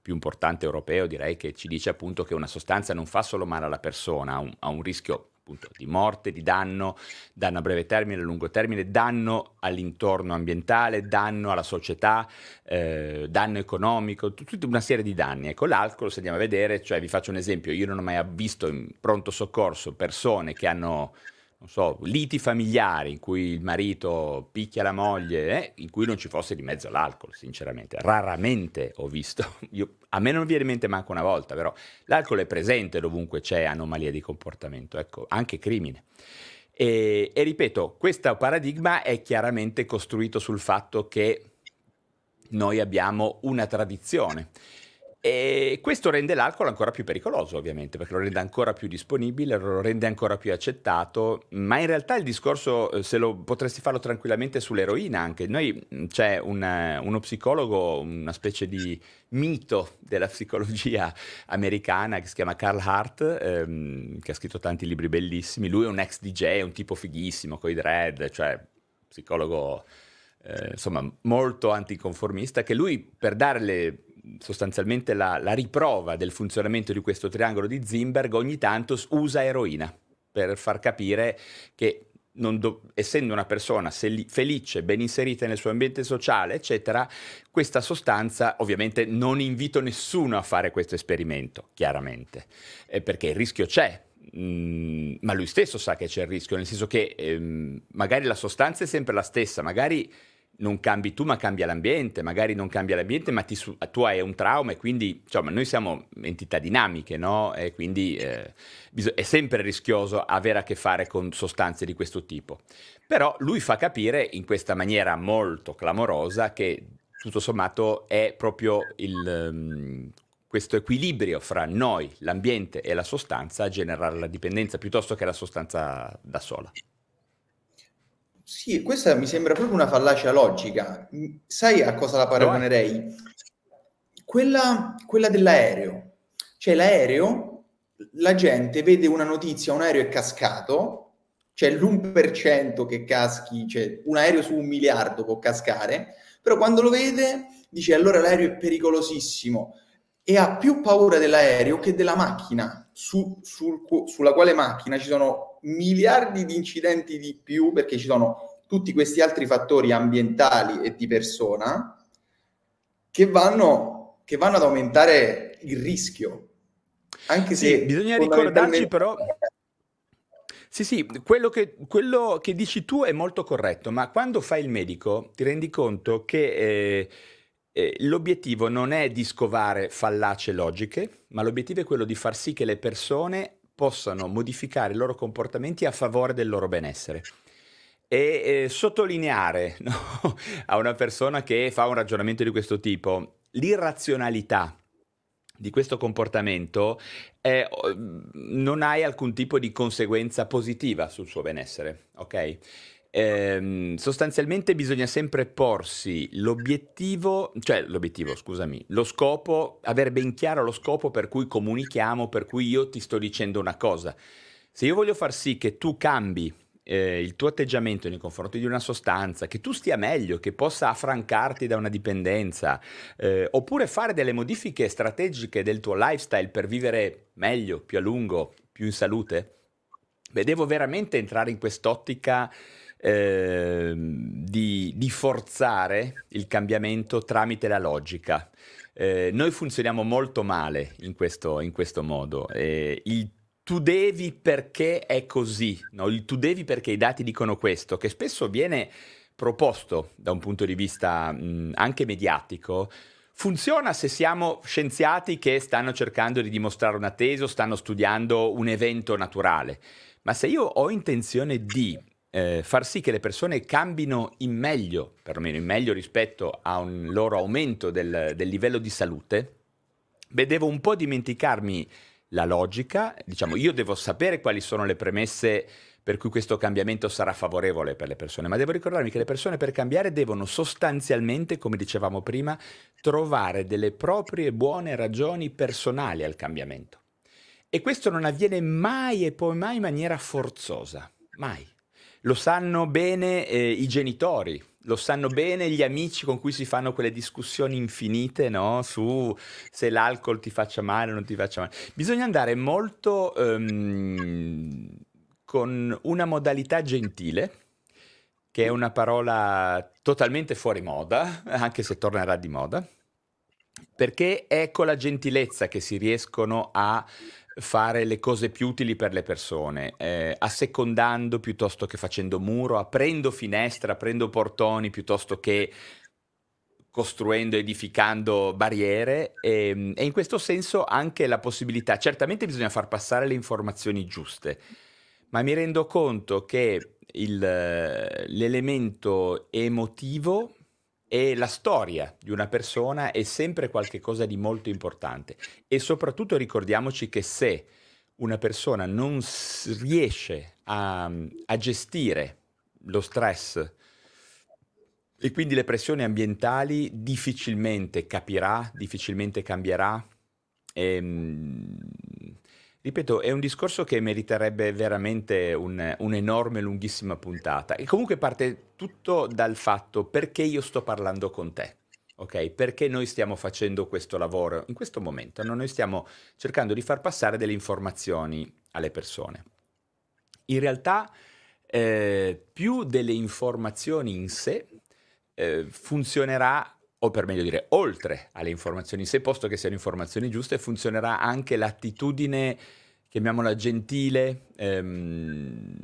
più importante europeo, direi, che ci dice appunto che una sostanza non fa solo male alla persona, ha un, ha un rischio appunto di morte, di danno, danno a breve termine, a lungo termine, danno all'intorno ambientale, danno alla società, eh, danno economico, tutta una serie di danni. Ecco, l'alcol, se andiamo a vedere, cioè vi faccio un esempio, io non ho mai visto in pronto soccorso persone che hanno non so, liti familiari in cui il marito picchia la moglie, eh, in cui non ci fosse di mezzo l'alcol, sinceramente. Raramente ho visto, [LAUGHS] Io, a me non viene in mente manco una volta, però l'alcol è presente dovunque c'è anomalia di comportamento, ecco, anche crimine. E, e ripeto, questo paradigma è chiaramente costruito sul fatto che noi abbiamo una tradizione e questo rende l'alcol ancora più pericoloso, ovviamente, perché lo rende ancora più disponibile, lo rende ancora più accettato, ma in realtà il discorso eh, se lo potresti farlo tranquillamente sull'eroina anche. Noi mm, c'è un, eh, uno psicologo, una specie di mito della psicologia americana che si chiama Carl Hart, ehm, che ha scritto tanti libri bellissimi. Lui è un ex DJ, un tipo fighissimo con i dread, cioè psicologo eh, insomma molto anticonformista, che lui per dare le sostanzialmente la, la, riprova del funzionamento di questo triangolo di Zimberg, ogni tanto usa eroina per far capire che do, essendo una persona felice, ben inserita nel suo ambiente sociale, eccetera, questa sostanza ovviamente non invito nessuno a fare questo esperimento, chiaramente, eh, perché il rischio c'è, Mm, ma lui stesso sa che c'è il rischio, nel senso che ehm, magari la sostanza è sempre la stessa, magari non cambi tu, ma cambia l'ambiente, magari non cambia l'ambiente, ma ti, tu hai un trauma e quindi, insomma, noi siamo entità dinamiche, no? E quindi eh, è sempre rischioso avere a che fare con sostanze di questo tipo. Però lui fa capire in questa maniera molto clamorosa che tutto sommato è proprio il, um, questo equilibrio fra noi, l'ambiente e la sostanza a generare la dipendenza piuttosto che la sostanza da sola. Sì, questa mi sembra proprio una fallacia logica. Mm, sai a cosa la paragonerei? Quella, quella dell'aereo. Cioè l'aereo, la gente vede una notizia, un aereo è cascato, c'è cioè l'1% che caschi, cioè un aereo su un miliardo può cascare, però quando lo vede dice allora l'aereo è pericolosissimo e ha più paura dell'aereo che della macchina, su, sul, sulla quale macchina ci sono miliardi di incidenti di più perché ci sono tutti questi altri fattori ambientali e di persona che vanno, che vanno ad aumentare il rischio. Anche sì, se bisogna ricordarci però sì, sì, quello che, quello che, dici tu è molto corretto, ma quando fai il medico ti rendi conto che eh, eh, l'obiettivo non è di scovare fallace logiche, ma l'obiettivo è quello di far sì che le persone possano modificare i loro comportamenti a favore del loro benessere. E eh, sottolineare [LAUGHS] no? a una persona che fa un ragionamento di questo tipo l'irrazionalità di questo comportamento eh, non hai alcun tipo di conseguenza positiva sul suo benessere, ok? Eh, sostanzialmente bisogna sempre porsi l'obiettivo, cioè l'obiettivo, scusami, lo scopo, avere ben chiaro lo scopo per cui comunichiamo, per cui io ti sto dicendo una cosa. Se io voglio far sì che tu cambi eh, il tuo atteggiamento nei confronti di una sostanza, che tu stia meglio, che possa affrancarti da una dipendenza, eh, oppure fare delle modifiche strategiche del tuo lifestyle per vivere meglio, più a lungo, più in salute, beh, devo veramente entrare in quest'ottica Ehm, di, di, forzare il cambiamento tramite la logica. Eh, noi funzioniamo molto male in questo, in questo modo. Eh, il tu devi perché è così, no? il tu devi perché i dati dicono questo, che spesso viene proposto da un punto di vista mh, anche mediatico, Funziona se siamo scienziati che stanno cercando di dimostrare una tesi o stanno studiando un evento naturale, ma se io ho intenzione di eh, far sì che le persone cambino in meglio, perlomeno in meglio rispetto a un loro aumento del, del livello di salute, devo un po' dimenticarmi la logica, diciamo io devo sapere quali sono le premesse per cui questo cambiamento sarà favorevole per le persone, ma devo ricordarmi che le persone per cambiare devono sostanzialmente, come dicevamo prima, trovare delle proprie buone ragioni personali al cambiamento. E questo non avviene mai e poi mai in maniera forzosa, mai. Lo sanno bene eh, i genitori, lo sanno bene gli amici con cui si fanno quelle discussioni infinite no? su se l'alcol ti faccia male o non ti faccia male. Bisogna andare molto um, con una modalità gentile, che è una parola totalmente fuori moda, anche se tornerà di moda, perché è con ecco la gentilezza che si riescono a fare le cose più utili per le persone, eh, assecondando piuttosto che facendo muro, aprendo finestre, aprendo portoni piuttosto che costruendo, edificando barriere e, ehm, e in questo senso anche la possibilità, certamente bisogna far passare le informazioni giuste, ma mi rendo conto che il, eh, l'elemento emotivo e la storia di una persona è sempre qualcosa di molto importante e soprattutto ricordiamoci che se una persona non riesce a, a gestire lo stress e quindi le pressioni ambientali difficilmente capirà, difficilmente cambierà e, ehm, Ripeto, è un discorso che meriterebbe veramente un'enorme, lunghissima puntata. E comunque parte tutto dal fatto perché io sto parlando con te. ok? perché noi stiamo facendo questo lavoro in questo momento? No? Noi stiamo cercando di far passare delle informazioni alle persone. In realtà, eh, più delle informazioni in sé, eh, funzionerà o per meglio dire oltre alle informazioni, se posto che siano informazioni giuste, funzionerà anche l'attitudine, chiamiamola gentile, ehm,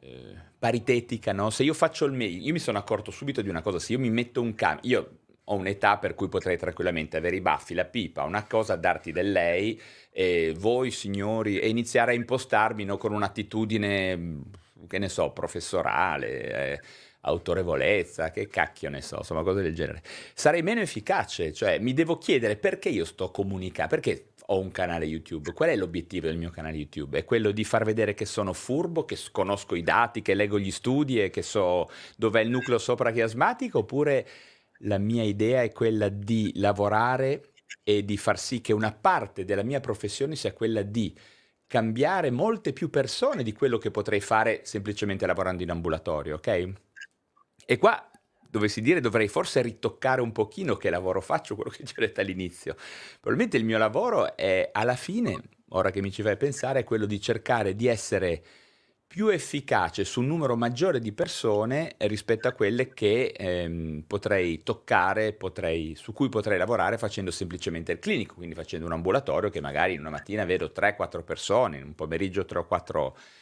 eh, paritetica, no? Se io faccio il meglio, io mi sono accorto subito di una cosa, se io mi metto un cam, io ho un'età per cui potrei tranquillamente avere i baffi, la pipa, una cosa, darti del lei, e voi signori, e iniziare a impostarmi no, con un'attitudine, che ne so, professorale. Eh autorevolezza, che cacchio ne so, insomma cose del genere. Sarei meno efficace, cioè mi devo chiedere perché io sto comunicando, perché ho un canale YouTube. Qual è l'obiettivo del mio canale YouTube? È quello di far vedere che sono furbo, che conosco i dati, che leggo gli studi e che so dov'è il nucleo soprachiasmatico? Oppure la mia idea è quella di lavorare e di far sì che una parte della mia professione sia quella di cambiare molte più persone di quello che potrei fare semplicemente lavorando in ambulatorio, ok? E qua dovessi dire dovrei forse ritoccare un pochino che lavoro faccio, quello che ci ho detto all'inizio. Probabilmente il mio lavoro è alla fine, ora che mi ci fai pensare, è quello di cercare di essere più efficace su un numero maggiore di persone rispetto a quelle che ehm, potrei toccare, potrei, su cui potrei lavorare facendo semplicemente il clinico, quindi facendo un ambulatorio che magari in una mattina vedo 3-4 persone, in un pomeriggio 3 o 4 persone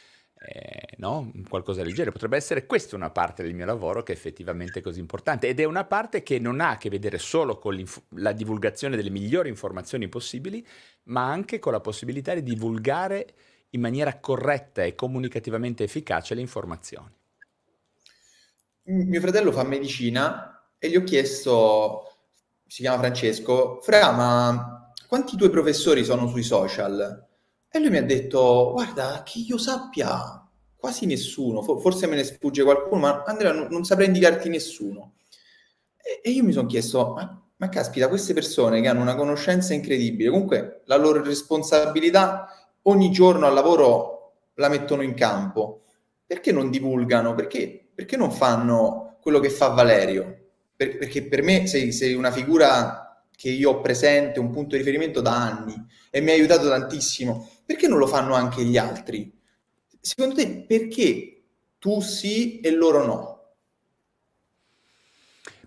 eh, no? qualcosa del genere. Potrebbe essere questa una parte del mio lavoro che è effettivamente così importante ed è una parte che non ha a che vedere solo con la divulgazione delle migliori informazioni possibili, ma anche con la possibilità di divulgare in maniera corretta e comunicativamente efficace le informazioni. Mio fratello fa medicina e gli ho chiesto, si chiama Francesco, Fra, ma quanti tuoi professori sono sui social? E lui mi ha detto, guarda, che io sappia, quasi nessuno, forse me ne sfugge qualcuno, ma Andrea non, non saprei indicarti nessuno. E, e io mi sono chiesto, ma, ma, caspita, queste persone che hanno una conoscenza incredibile, comunque la loro responsabilità ogni giorno al lavoro la mettono in campo, perché non divulgano? Perché, perché non fanno quello che fa Valerio? Per, perché per me sei, sei una figura che io ho presente, un punto di riferimento da anni e mi ha aiutato tantissimo perché non lo fanno anche gli altri? Secondo te perché tu sì e loro no?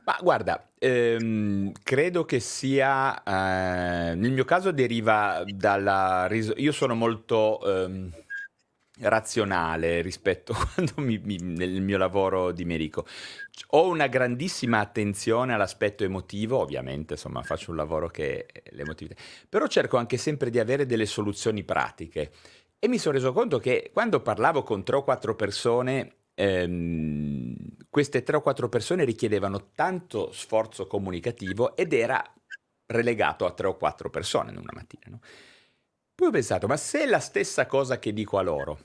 Ma guarda, ehm, credo che sia, eh, nel mio caso deriva dalla... Ris- io sono molto... Ehm razionale rispetto a [LAUGHS] mi, mi, nel mio lavoro di medico. Ho una grandissima attenzione all'aspetto emotivo, ovviamente, insomma, faccio un lavoro che l'emotività, però cerco anche sempre di avere delle soluzioni pratiche. E mi sono reso conto che quando parlavo con tre o quattro persone, ehm, queste tre o quattro persone richiedevano tanto sforzo comunicativo ed era relegato a tre o quattro persone in una mattina. No? Poi ho pensato, ma se la stessa cosa che dico a loro,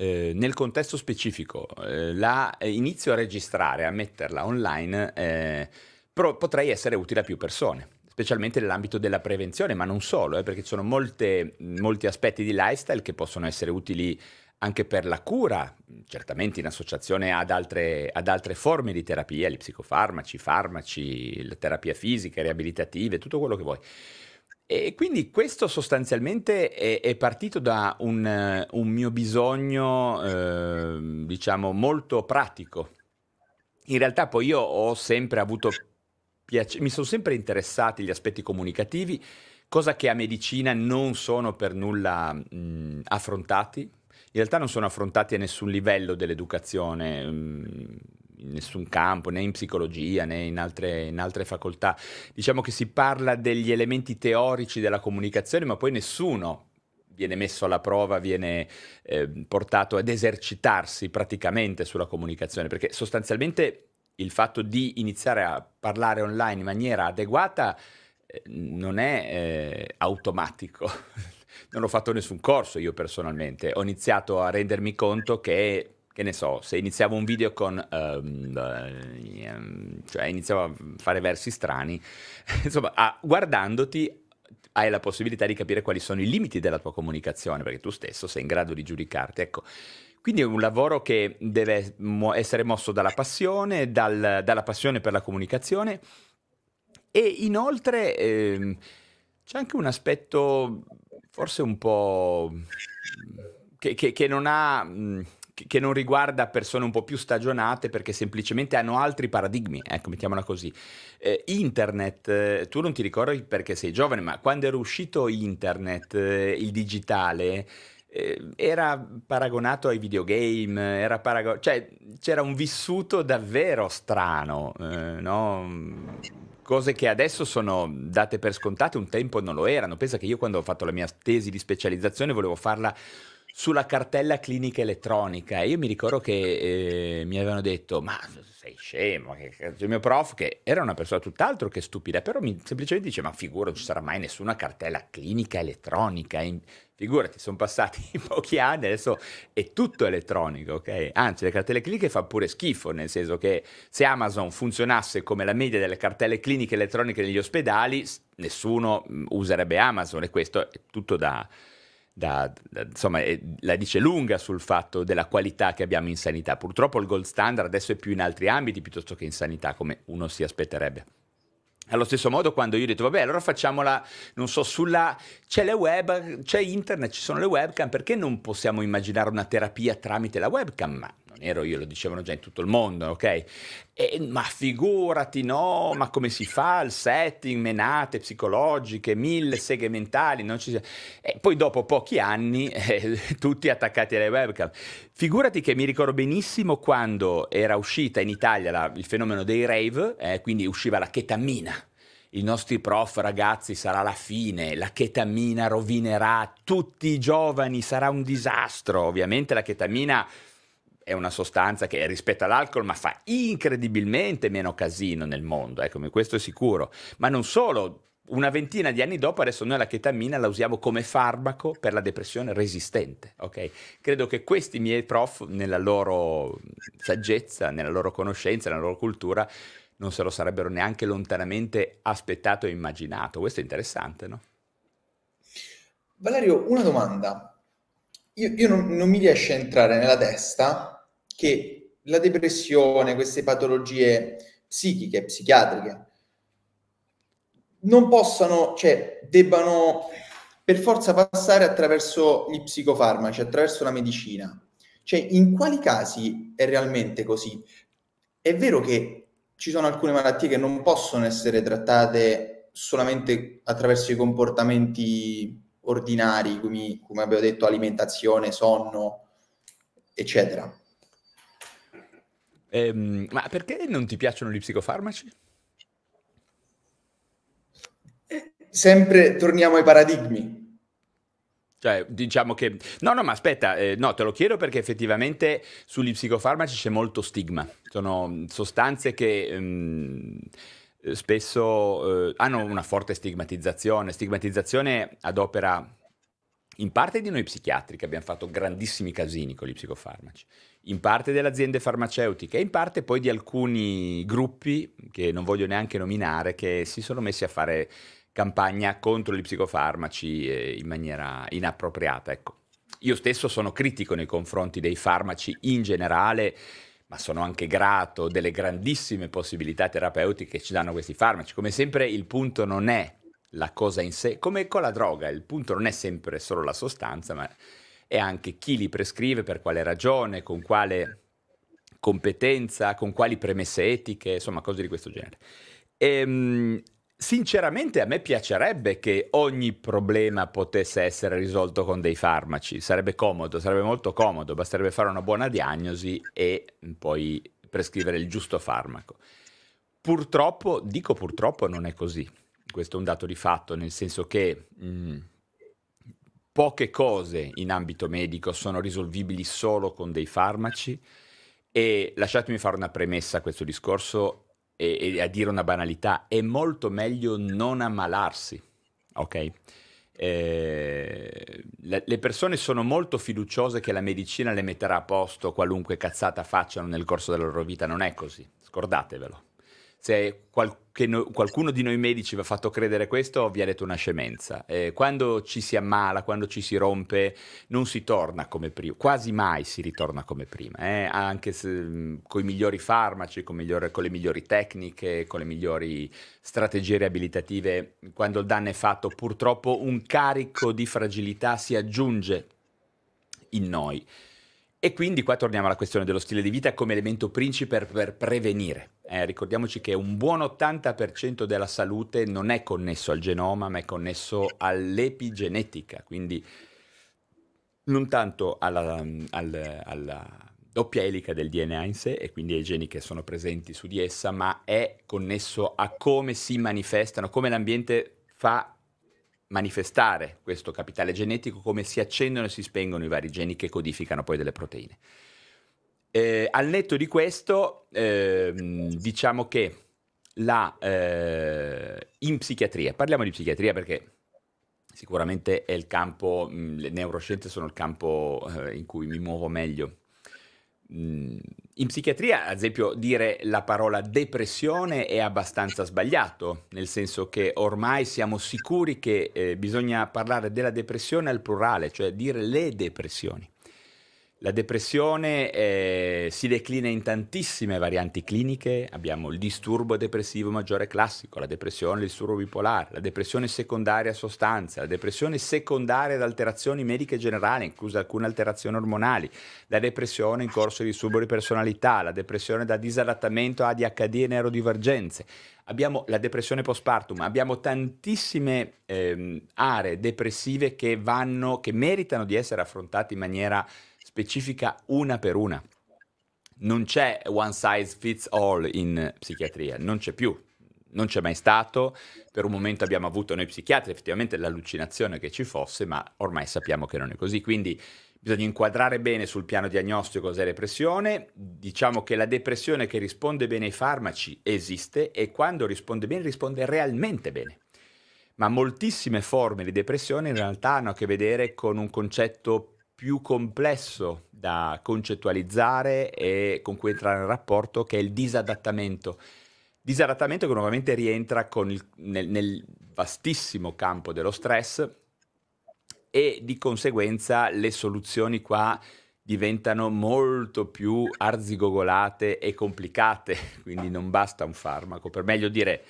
eh, nel contesto specifico eh, la eh, inizio a registrare, a metterla online, eh, però potrei essere utile a più persone specialmente nell'ambito della prevenzione, ma non solo, perché ci sono molte, molti aspetti di lifestyle che possono essere utili anche per la cura, certamente in associazione ad altre, ad altre forme di terapia, gli psicofarmaci, farmaci, la terapia fisica, riabilitative, tutto quello che vuoi. E quindi questo sostanzialmente è, è partito da un, un mio bisogno, eh, diciamo, molto pratico. In realtà poi io ho sempre avuto piacere, mi sono sempre interessati gli aspetti comunicativi, cosa che a medicina non sono per nulla mh, affrontati. In realtà non sono affrontati a nessun livello dell'educazione. Mh, in nessun campo, né in psicologia né in altre, in altre, facoltà. Diciamo che si parla degli elementi teorici della comunicazione, ma poi nessuno viene messo alla prova, viene eh, portato ad esercitarsi praticamente sulla comunicazione, perché sostanzialmente il fatto di iniziare a parlare online in maniera adeguata eh, non è eh, automatico. [LAUGHS] non ho fatto nessun corso io personalmente, ho iniziato a rendermi conto che che ne so, se iniziavo un video con, um, cioè iniziavo a fare versi strani, [LAUGHS] insomma, a, guardandoti hai la possibilità di capire quali sono i limiti della tua comunicazione, perché tu stesso sei in grado di giudicarti. Ecco, quindi è un lavoro che deve essere mosso dalla passione, dal, dalla passione per la comunicazione e inoltre eh, c'è anche un aspetto forse un po' che, che, che non ha... Mh, che non riguarda persone un po' più stagionate perché semplicemente hanno altri paradigmi, ecco, mettiamola così. Eh, internet, eh, tu non ti ricordi perché sei giovane, ma quando era uscito internet, eh, il digitale, eh, era paragonato ai videogame, era parago- cioè c'era un vissuto davvero strano, no? cose che adesso sono date per scontate, un tempo non lo erano. Pensa che io quando ho fatto la mia tesi di specializzazione volevo farla sulla cartella clinica elettronica. Io mi ricordo che eh, mi avevano detto, ma sei scemo, che cazzo, il mio prof, che era una persona tutt'altro che stupida, però mi semplicemente dice, ma figura, non ci sarà mai nessuna cartella clinica elettronica. In... Figurati, sono passati [LAUGHS] pochi anni, adesso è tutto elettronico, ok? Anzi, le cartelle cliniche fa pure schifo, nel senso che se Amazon funzionasse come la media delle cartelle cliniche elettroniche negli ospedali, nessuno mm, userebbe Amazon e questo è tutto da da, da, insomma, la dice lunga sul fatto della qualità che abbiamo in sanità. Purtroppo il gold standard adesso è più in altri ambiti piuttosto che in sanità, come uno si aspetterebbe. Allo stesso modo quando io ho detto, vabbè, allora facciamola, non so, sulla... c'è le web, c'è internet, ci sono le webcam, perché non possiamo immaginare una terapia tramite la webcam? Ma non ero io, lo dicevano già in tutto il mondo, ok? E, ma figurati, no, ma come si fa il setting, menate psicologiche, mille seghe mentali, non ci si... E poi dopo pochi anni [LAUGHS] eh, tutti attaccati alle webcam. Figurati che mi ricordo benissimo quando era uscita in Italia la, il fenomeno dei rave, eh, quindi usciva la chetamina i nostri prof ragazzi sarà la fine, la chetamina rovinerà tutti i giovani, sarà un disastro. Ovviamente la chetamina è una sostanza che rispetto all'alcol ma fa incredibilmente meno casino nel mondo, ecco, questo è sicuro. Ma non solo, una ventina di anni dopo adesso noi la chetamina la usiamo come farmaco per la depressione resistente, ok? Credo che questi miei prof nella loro saggezza, nella loro conoscenza, nella loro cultura non se lo sarebbero neanche lontanamente aspettato e immaginato. Questo è interessante, no? Valerio, una domanda. Io, io non, non mi riesce a entrare nella testa che la depressione, queste patologie psichiche, psichiatriche, non possano, cioè debbano per forza passare attraverso gli psicofarmaci, attraverso la medicina. Cioè, in quali casi è realmente così? È vero che ci sono alcune malattie che non possono essere trattate solamente attraverso i comportamenti ordinari, come, come abbiamo detto, alimentazione, sonno, eccetera. Ehm, ma perché non ti piacciono gli psicofarmaci? Eh, sempre torniamo ai paradigmi. Cioè, diciamo che... No, no, ma aspetta, eh, no, te lo chiedo perché effettivamente sugli psicofarmaci c'è molto stigma. Sono mm, sostanze che ehm, spesso eh, hanno una forte stigmatizzazione, stigmatizzazione ad opera in parte di noi psichiatri che abbiamo fatto grandissimi casini con gli psicofarmaci in parte delle aziende farmaceutiche e in parte poi di alcuni gruppi che non voglio neanche nominare che si sono messi a fare campagna contro gli psicofarmaci eh, in maniera inappropriata. Ecco. Io stesso sono critico nei confronti dei farmaci in generale, ma sono anche grato delle grandissime possibilità terapeutiche che ci danno questi farmaci. Come sempre il punto non è la cosa in sé, come con la droga, il punto non è sempre solo la sostanza, ma e anche chi li prescrive, per quale ragione, con quale competenza, con quali premesse etiche, insomma cose di questo genere. E, ehm, sinceramente a me piacerebbe che ogni problema potesse essere risolto con dei farmaci, sarebbe comodo, sarebbe molto comodo, basterebbe fare una buona diagnosi e poi prescrivere il giusto farmaco. Purtroppo, dico purtroppo, non è così. Questo è un dato di fatto, nel senso che mh, mm, poche cose in ambito medico sono risolvibili solo con dei farmaci e lasciatemi fare una premessa a questo discorso e, e a dire una banalità, è molto meglio non ammalarsi, ok? Eh, le, persone sono molto fiduciose che la medicina le metterà a posto qualunque cazzata facciano nel corso della loro vita, non è così, scordatevelo. Se qualcuno che no, qualcuno di noi medici vi ha fatto credere questo, vi ha detto una scemenza. Eh, quando ci si ammala, quando ci si rompe, non si torna come prima, quasi mai si ritorna come prima, eh? anche se, con i migliori farmaci, con, migliore, con, le migliori tecniche, con le migliori strategie riabilitative, quando il danno è fatto, purtroppo un carico di fragilità si aggiunge in noi. E quindi qua torniamo alla questione dello stile di vita come elemento principe per, per prevenire eh, ricordiamoci che un buon 80% della salute non è connesso al genoma, ma è connesso all'epigenetica, quindi non tanto alla, alla, alla doppia elica del DNA in sé e quindi ai geni che sono presenti su di essa, ma è connesso a come si manifestano, come l'ambiente fa manifestare questo capitale genetico, come si accendono e si spengono i vari geni che codificano poi delle proteine. Eh, al netto di questo, eh, diciamo che la, eh, in psichiatria, parliamo di psichiatria perché sicuramente è il campo, mh, mm, le neuroscienze sono il campo eh, in cui mi muovo meglio. Mm, in psichiatria, ad esempio, dire la parola depressione è abbastanza sbagliato, nel senso che ormai siamo sicuri che eh, bisogna parlare della depressione al plurale, cioè dire le depressioni la depressione eh, si declina in tantissime varianti cliniche, abbiamo il disturbo depressivo maggiore classico, la depressione, il disturbo bipolare, la depressione secondaria a sostanze, la depressione secondaria ad alterazioni mediche generali, incluse alcune alterazioni ormonali, la depressione in corso di disturbo di personalità, la depressione da disadattamento a ADHD e neurodivergenze, abbiamo la depressione postpartum, abbiamo tantissime ehm, aree depressive che, vanno, che meritano di essere affrontate in maniera specifica una per una. Non c'è one size fits all in psichiatria, non c'è più, non c'è mai stato. Per un momento abbiamo avuto noi psichiatri effettivamente l'allucinazione che ci fosse, ma ormai sappiamo che non è così. Quindi bisogna inquadrare bene sul piano diagnostico cos'è depressione. Diciamo che la depressione che risponde bene ai farmaci esiste e quando risponde bene risponde realmente bene. Ma moltissime forme di depressione in realtà hanno a che vedere con un concetto più più complesso da concettualizzare e con cui entrare in rapporto, che è il disadattamento. Disadattamento che nuovamente rientra il, nel, nel vastissimo campo dello stress e di conseguenza le soluzioni qua diventano molto più arzigogolate e complicate, [LAUGHS] quindi non basta un farmaco. Per meglio dire,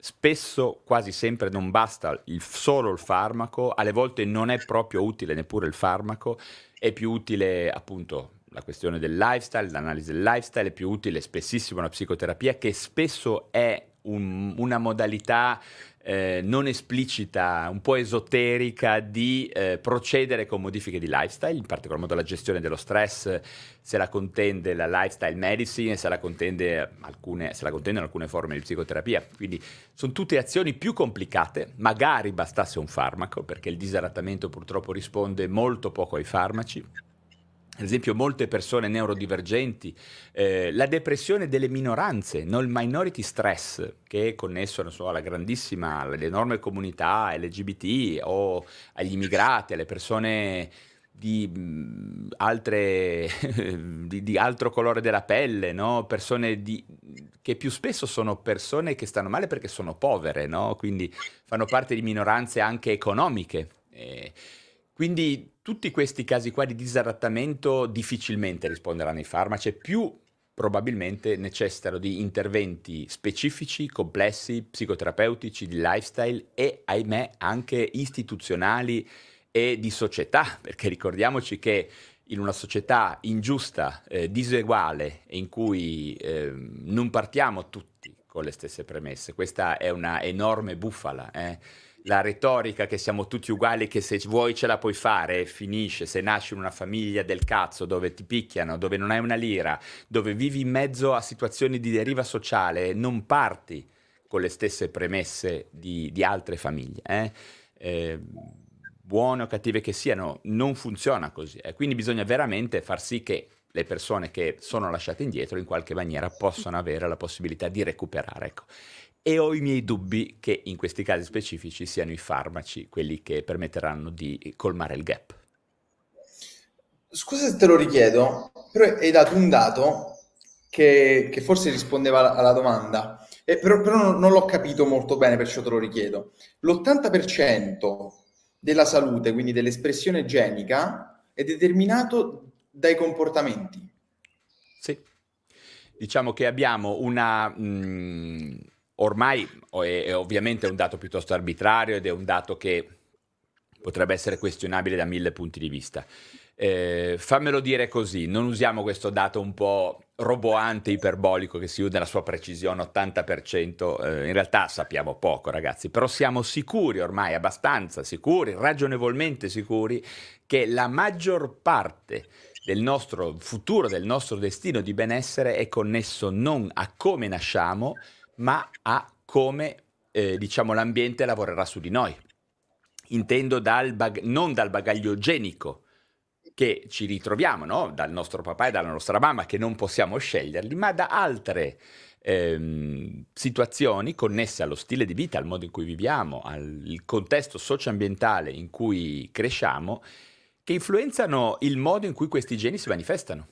spesso, quasi sempre, non basta il, solo il farmaco, alle volte non è proprio utile neppure il farmaco, è più utile appunto la questione del lifestyle, l'analisi del lifestyle, è più utile spessissimo la psicoterapia che spesso è un, una modalità eh, non esplicita, un po' esoterica di eh, procedere con modifiche di lifestyle, in particolar modo la gestione dello stress, se la contende la lifestyle medicine, se la, contende alcune, se la contendono alcune forme di psicoterapia. Quindi sono tutte azioni più complicate, magari bastasse un farmaco, perché il disadattamento purtroppo risponde molto poco ai farmaci ad esempio molte persone neurodivergenti, eh, la depressione delle minoranze, no? il minority stress che è connesso so, alla grandissima, all'enorme comunità LGBT o agli immigrati, alle persone di, mm, altre, [LAUGHS] di, di altro colore della pelle, no? persone di, che più spesso sono persone che stanno male perché sono povere, no? quindi fanno parte di minoranze anche economiche. Eh, quindi tutti questi casi qua di disadattamento difficilmente risponderanno i farmaci, più probabilmente necessitano di interventi specifici, complessi, psicoterapeutici, di lifestyle e ahimè anche istituzionali e di società, [LAUGHS] perché ricordiamoci che in una società ingiusta, eh, diseguale, in cui eh, non partiamo tutti con le stesse premesse, questa è una enorme bufala. Eh? la retorica che siamo tutti uguali, che se vuoi ce la puoi fare, finisce, se nasci in una famiglia del cazzo dove ti picchiano, dove non hai una lira, dove vivi in mezzo a situazioni di deriva sociale, non parti con le stesse premesse di, di altre famiglie. Eh? Eh, buone o cattive che siano, non funziona così. Eh? Quindi bisogna veramente far sì che le persone che sono lasciate indietro in qualche maniera possano avere la possibilità di recuperare. Ecco e ho i miei dubbi che in questi casi specifici siano i farmaci quelli che permetteranno di colmare il gap. Scusa se te lo richiedo, però hai dato un dato che, che forse rispondeva alla domanda, eh, però, però, non l'ho capito molto bene, perciò te lo richiedo. L'80% della salute, quindi dell'espressione genica, è determinato dai comportamenti. Sì. Diciamo che abbiamo una... Mh mm, ormai è, eh, è ovviamente un dato piuttosto arbitrario ed è un dato che potrebbe essere questionabile da mille punti di vista. Eh, fammelo dire così, non usiamo questo dato un po' roboante, iperbolico che si usa nella sua precisione 80%, eh, in realtà sappiamo poco ragazzi, però siamo sicuri ormai, abbastanza sicuri, ragionevolmente sicuri, che la maggior parte del nostro futuro, del nostro destino di benessere è connesso non a come nasciamo, ma a come eh, diciamo, l'ambiente lavorerà su di noi. Intendo dal bag- non dal bagaglio genico che ci ritroviamo, no? dal nostro papà e dalla nostra mamma, che non possiamo sceglierli, ma da altre ehm, situazioni connesse allo stile di vita, al modo in cui viviamo, al contesto socioambientale in cui cresciamo, che influenzano il modo in cui questi geni si manifestano.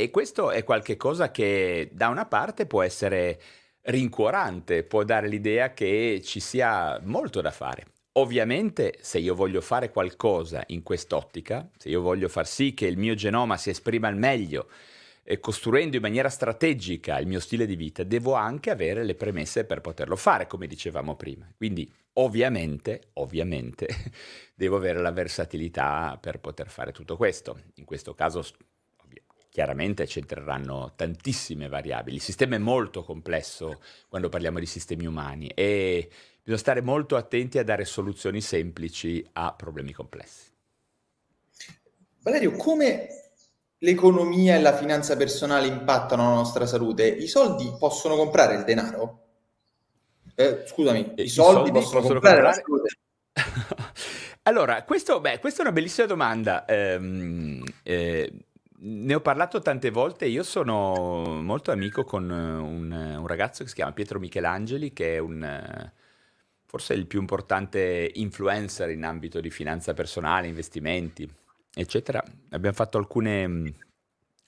E questo è qualcosa che da una parte può essere rincuorante, può dare l'idea che ci sia molto da fare. Ovviamente se io voglio fare qualcosa in quest'ottica, se io voglio far sì che il mio genoma si esprima al meglio, eh, costruendo in maniera strategica il mio stile di vita, devo anche avere le premesse per poterlo fare, come dicevamo prima. Quindi ovviamente, ovviamente, [LAUGHS] devo avere la versatilità per poter fare tutto questo. In questo caso chiaramente c'entreranno tantissime variabili. Il sistema è molto complesso quando parliamo di sistemi umani e bisogna stare molto attenti a dare soluzioni semplici a problemi complessi. Valerio, come l'economia e la finanza personale impattano la nostra salute? I soldi possono comprare il denaro? Eh, scusami, eh, i, i soldi, soldi, possono, possono comprare, comprare, la salute? [LAUGHS] allora, questo, beh, questa è una bellissima domanda. Ehm, eh, eh, ne ho parlato tante volte, io sono molto amico con eh, un, un ragazzo che si chiama Pietro Michelangeli, che è un, eh, forse il più importante influencer in ambito di finanza personale, investimenti, eccetera. Abbiamo fatto alcune, mm,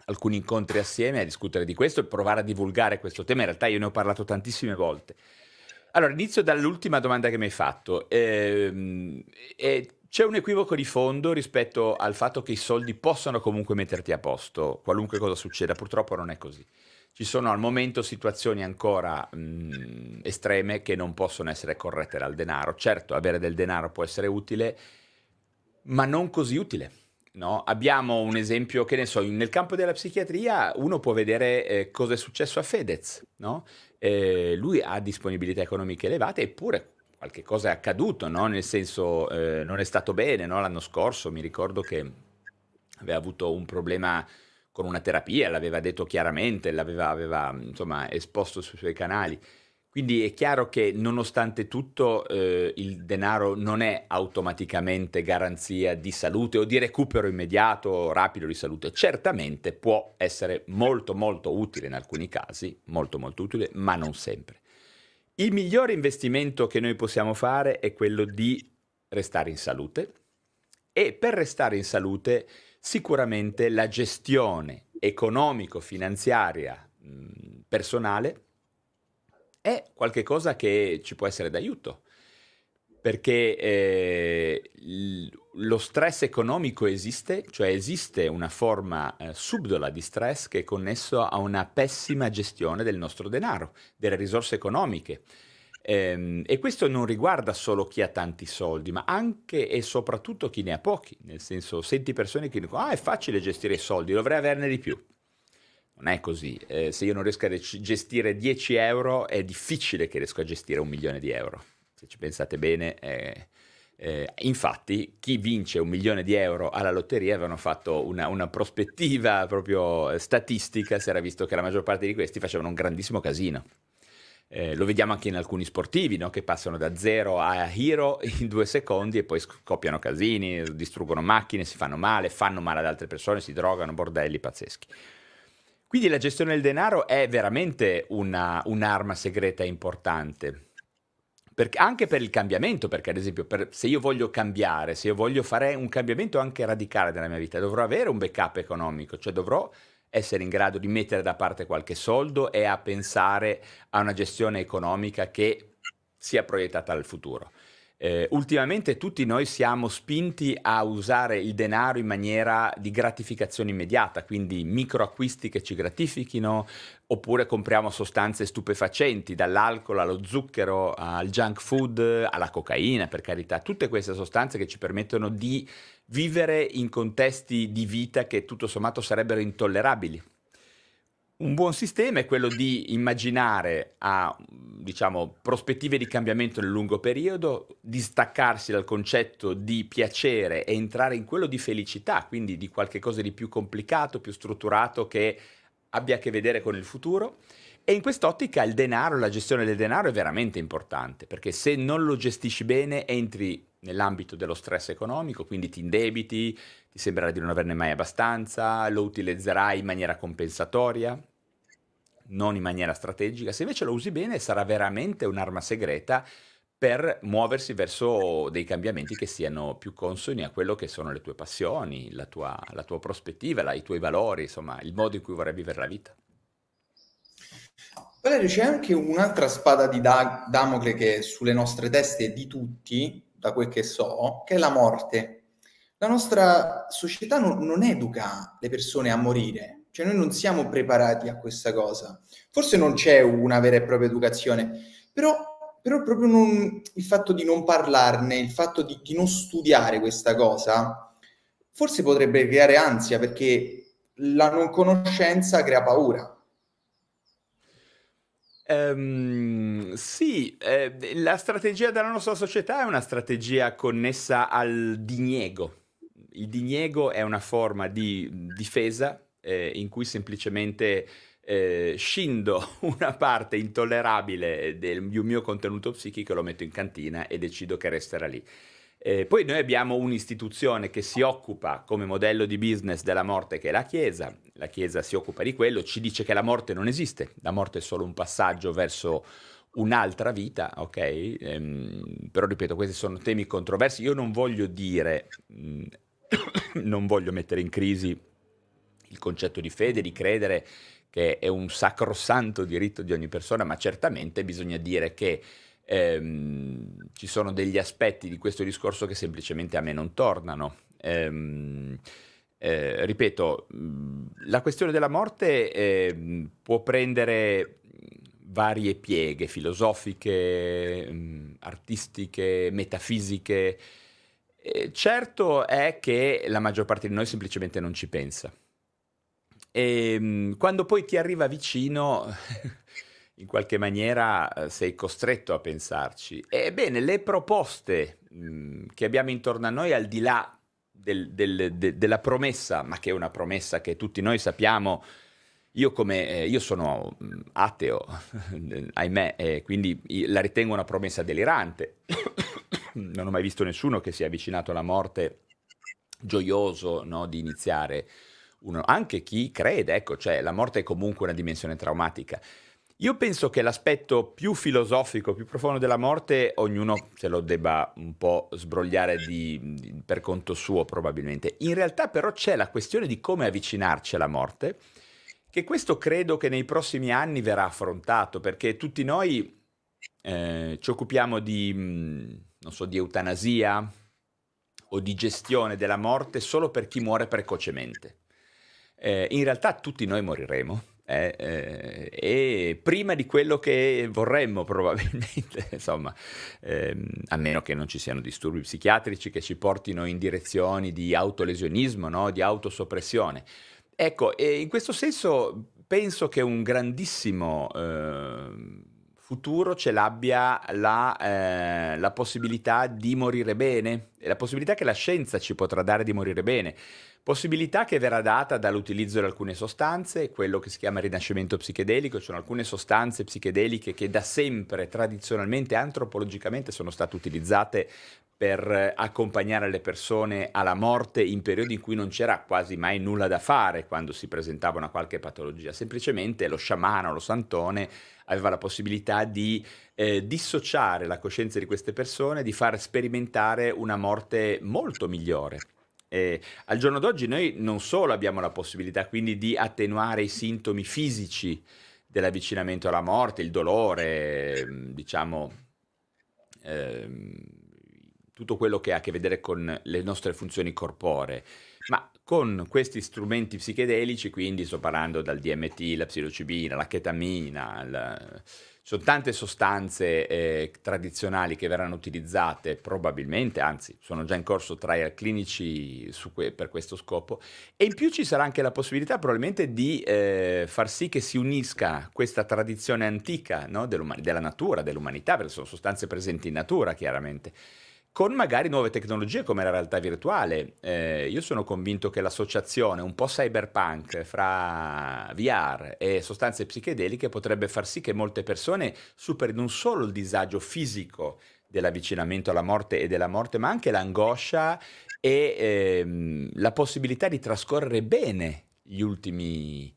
alcuni incontri assieme a discutere di questo e provare a divulgare questo tema. In realtà io ne ho parlato tantissime volte. Allora, inizio dall'ultima domanda che mi hai fatto. Eh, eh, c'è un equivoco di fondo rispetto al fatto che i soldi possano comunque metterti a posto, qualunque cosa succeda, purtroppo non è così. Ci sono al momento situazioni ancora mh, mm, estreme che non possono essere corrette dal denaro. Certo, avere del denaro può essere utile, ma non così utile. No? Abbiamo un esempio, che ne so, nel campo della psichiatria uno può vedere eh, cosa è successo a Fedez. No? Eh, lui ha disponibilità economiche elevate, eppure qualche cosa è accaduto, no? nel senso eh, non è stato bene no? l'anno scorso, mi ricordo che aveva avuto un problema con una terapia, l'aveva detto chiaramente, l'aveva aveva, insomma, esposto sui suoi canali. Quindi è chiaro che nonostante tutto eh, il denaro non è automaticamente garanzia di salute o di recupero immediato, rapido di salute. Certamente può essere molto molto utile in alcuni casi, molto molto utile, ma non sempre. Il miglior investimento che noi possiamo fare è quello di restare in salute e per restare in salute sicuramente la gestione economico-finanziaria personale è qualcosa che ci può essere d'aiuto perché eh, lo stress economico esiste, cioè esiste una forma eh, subdola di stress che è connesso a una pessima gestione del nostro denaro, delle risorse economiche. Ehm, e questo non riguarda solo chi ha tanti soldi, ma anche e soprattutto chi ne ha pochi. Nel senso, senti persone che dicono, ah è facile gestire i soldi, dovrei averne di più. Non è così. Eh, se io non riesco a gestire 10 euro, è difficile che riesco a gestire un milione di euro. Se ci pensate bene... Eh eh, infatti, chi vince un milione di euro alla lotteria avevano fatto una, una, prospettiva proprio eh, statistica, si era visto che la maggior parte di questi facevano un grandissimo casino. Eh, lo vediamo anche in alcuni sportivi no? che passano da zero a hero in due secondi e poi scoppiano casini, distruggono macchine, si fanno male, fanno male ad altre persone, si drogano, bordelli pazzeschi. Quindi la gestione del denaro è veramente una, un'arma segreta importante per, anche per il cambiamento, perché ad esempio per, se io voglio cambiare, se io voglio fare un cambiamento anche radicale nella mia vita, dovrò avere un backup economico, cioè dovrò essere in grado di mettere da parte qualche soldo e a pensare a una gestione economica che sia proiettata al futuro. Eh, ultimamente tutti noi siamo spinti a usare il denaro in maniera di gratificazione immediata, quindi microacquisti che ci gratifichino, oppure compriamo sostanze stupefacenti, dall'alcol allo zucchero, al junk food, alla cocaina, per carità, tutte queste sostanze che ci permettono di vivere in contesti di vita che tutto sommato sarebbero intollerabili. Un buon sistema è quello di immaginare a diciamo, prospettive di cambiamento nel lungo periodo, distaccarsi dal concetto di piacere e entrare in quello di felicità, quindi di qualcosa di più complicato, più strutturato che abbia a che vedere con il futuro. E in quest'ottica il denaro, la gestione del denaro è veramente importante, perché se non lo gestisci bene entri nell'ambito dello stress economico, quindi ti indebiti, ti sembrerà di non averne mai abbastanza, lo utilizzerai in maniera compensatoria, non in maniera strategica, se invece lo usi bene sarà veramente un'arma segreta per muoversi verso dei cambiamenti che siano più consoni a quello che sono le tue passioni, la tua, la tua prospettiva, la, i tuoi valori, insomma, il modo in cui vorrai vivere la vita. Valerio, c'è anche un'altra spada di da- Damocle che è sulle nostre teste di tutti, da quel che so, che è la morte. La nostra società non, non educa le persone a morire, cioè noi non siamo preparati a questa cosa. Forse non c'è una vera e propria educazione, però, però proprio non, il fatto di non parlarne, il fatto di, di non studiare questa cosa, forse potrebbe creare ansia perché la non conoscenza crea paura. Um, sì, eh, la strategia della nostra società è una strategia connessa al diniego. Il diniego è una forma di difesa eh, in cui semplicemente eh, scindo [LAUGHS] una parte intollerabile del mio, mio contenuto psichico, lo metto in cantina e decido che resterà lì. Eh, poi noi abbiamo un'istituzione che si occupa come modello di business della morte, che è la Chiesa. La Chiesa si occupa di quello, ci dice che la morte non esiste, la morte è solo un passaggio verso un'altra vita, ok? Ehm, però ripeto, questi sono temi controversi. Io non voglio dire, mm, [COUGHS] non voglio mettere in crisi il concetto di fede, di credere che è un sacrosanto diritto di ogni persona, ma certamente bisogna dire che ehm, ci sono degli aspetti di questo discorso che semplicemente a me non tornano. Ehm, eh, ripeto, la questione della morte eh, può prendere varie pieghe filosofiche, mm, artistiche, metafisiche. Eh, certo è che la maggior parte di noi semplicemente non ci pensa. E ehm, quando poi ti arriva vicino, [LAUGHS] in qualche maniera eh, sei costretto a pensarci. Ebbene, le proposte mm, che abbiamo intorno a noi, al di là del, del, de, della promessa, ma che è una promessa che tutti noi sappiamo, io, come, eh, io sono mm, ateo, [LAUGHS] ahimè, eh, quindi la ritengo una promessa delirante. [COUGHS] non ho mai visto nessuno che si è avvicinato alla morte gioioso no, di iniziare uno, anche chi crede, ecco, cioè la morte è comunque una dimensione traumatica. Io penso che l'aspetto più filosofico, più profondo della morte, ognuno se lo debba un po' sbrogliare di, di, per conto suo probabilmente. In realtà però c'è la questione di come avvicinarci alla morte, che questo credo che nei prossimi anni verrà affrontato, perché tutti noi eh, ci occupiamo di, mm, so, di eutanasia o di gestione della morte solo per chi muore precocemente. Eh, in realtà tutti noi moriremo. Eh, eh, e prima di quello che vorremmo [LAUGHS] probabilmente, insomma, ehm, a meno che non ci siano disturbi psichiatrici che ci portino in direzioni di autolesionismo, no? di autosoppressione. Ecco, in questo senso penso che un grandissimo ehm, futuro ce l'abbia la, eh, la possibilità di morire bene, e la possibilità che la scienza ci potrà dare di morire bene, possibilità che verrà data dall'utilizzo di alcune sostanze, quello che si chiama rinascimento psichedelico, ci sono alcune sostanze psichedeliche che da sempre, tradizionalmente, antropologicamente sono state utilizzate per eh, accompagnare le persone alla morte in periodi in cui non c'era quasi mai nulla da fare quando si presentava una qualche patologia. Semplicemente lo sciamano, lo santone aveva la possibilità di eh, dissociare la coscienza di queste persone, di far sperimentare una morte molto migliore. Eh, al giorno d'oggi noi non solo abbiamo la possibilità quindi di attenuare i sintomi fisici dell'avvicinamento alla morte, il dolore, ehm, diciamo... Ehm, tutto quello che ha a che vedere con le nostre funzioni corporee, ma con questi strumenti psichedelici, quindi sto parlando dal DMT, la psilocibina, la chetamina, la... sono tante sostanze eh, tradizionali che verranno utilizzate probabilmente, anzi sono già in corso trial clinici que- per questo scopo, e in più ci sarà anche la possibilità probabilmente di eh, far sì che si unisca questa tradizione antica no? della natura, dell'umanità, perché sono sostanze presenti in natura chiaramente con magari nuove tecnologie come la realtà virtuale. Eh, io sono convinto che l'associazione un po' cyberpunk fra VR e sostanze psichedeliche potrebbe far sì che molte persone superino non solo il disagio fisico dell'avvicinamento alla morte e della morte, ma anche l'angoscia e ehm, la possibilità di trascorrere bene gli ultimi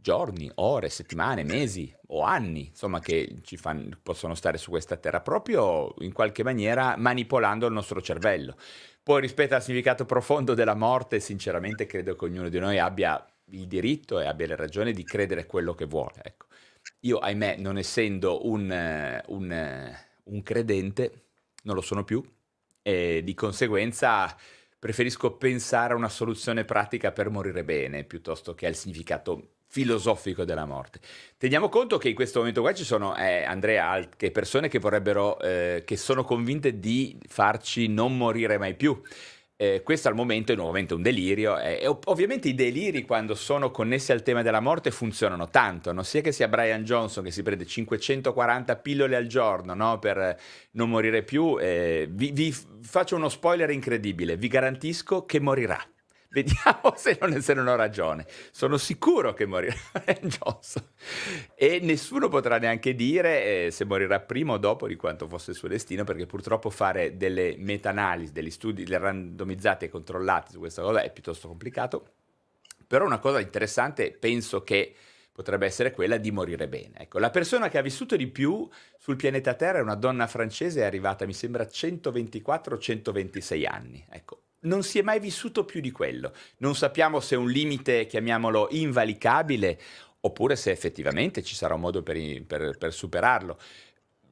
giorni, ore, settimane, mesi o anni, insomma, che ci fanno, possono stare su questa terra, proprio in qualche maniera manipolando il nostro cervello. Poi rispetto al significato profondo della morte, sinceramente credo che ognuno di noi abbia il diritto e abbia le ragioni di credere quello che vuole. Ecco. Io, ahimè, non essendo un, eh, un, eh, un credente, non lo sono più e di conseguenza preferisco pensare a una soluzione pratica per morire bene piuttosto che al significato filosofico della morte. Teniamo conto che in questo momento qua ci sono, eh, Andrea, altre persone che vorrebbero, eh, che sono convinte di farci non morire mai più. Eh, questo al momento è nuovamente un delirio eh, e ov- ovviamente i deliri quando sono connessi al tema della morte funzionano tanto, non sia che sia Brian Johnson che si prende 540 pillole al giorno no? per non morire più, eh, vi-, vi faccio uno spoiler incredibile, vi garantisco che morirà. Vediamo [LAUGHS] se non, se non, ho ragione. Sono sicuro che morirà [LAUGHS] Ryan Johnson. E nessuno potrà neanche dire eh, se morirà prima o dopo di quanto fosse il suo destino, perché purtroppo fare delle meta-analisi, degli studi randomizzati e controllati su questa cosa è piuttosto complicato. Però una cosa interessante, penso che potrebbe essere quella di morire bene. Ecco, la persona che ha vissuto di più sul pianeta Terra è una donna francese, è arrivata, mi sembra, a 124-126 anni. Ecco, non si è mai vissuto più di quello. Non sappiamo se è un limite, chiamiamolo, invalicabile oppure se effettivamente ci sarà un modo per, per, per superarlo.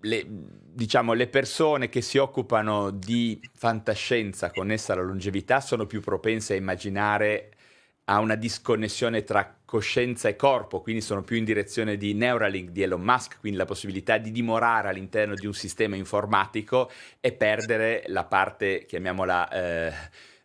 Le, diciamo, le persone che si occupano di fantascienza connessa alla longevità sono più propense a immaginare ha una disconnessione tra coscienza e corpo, quindi sono più in direzione di Neuralink di Elon Musk, quindi la possibilità di dimorare all'interno di un sistema informatico e perdere la parte, chiamiamola... Eh,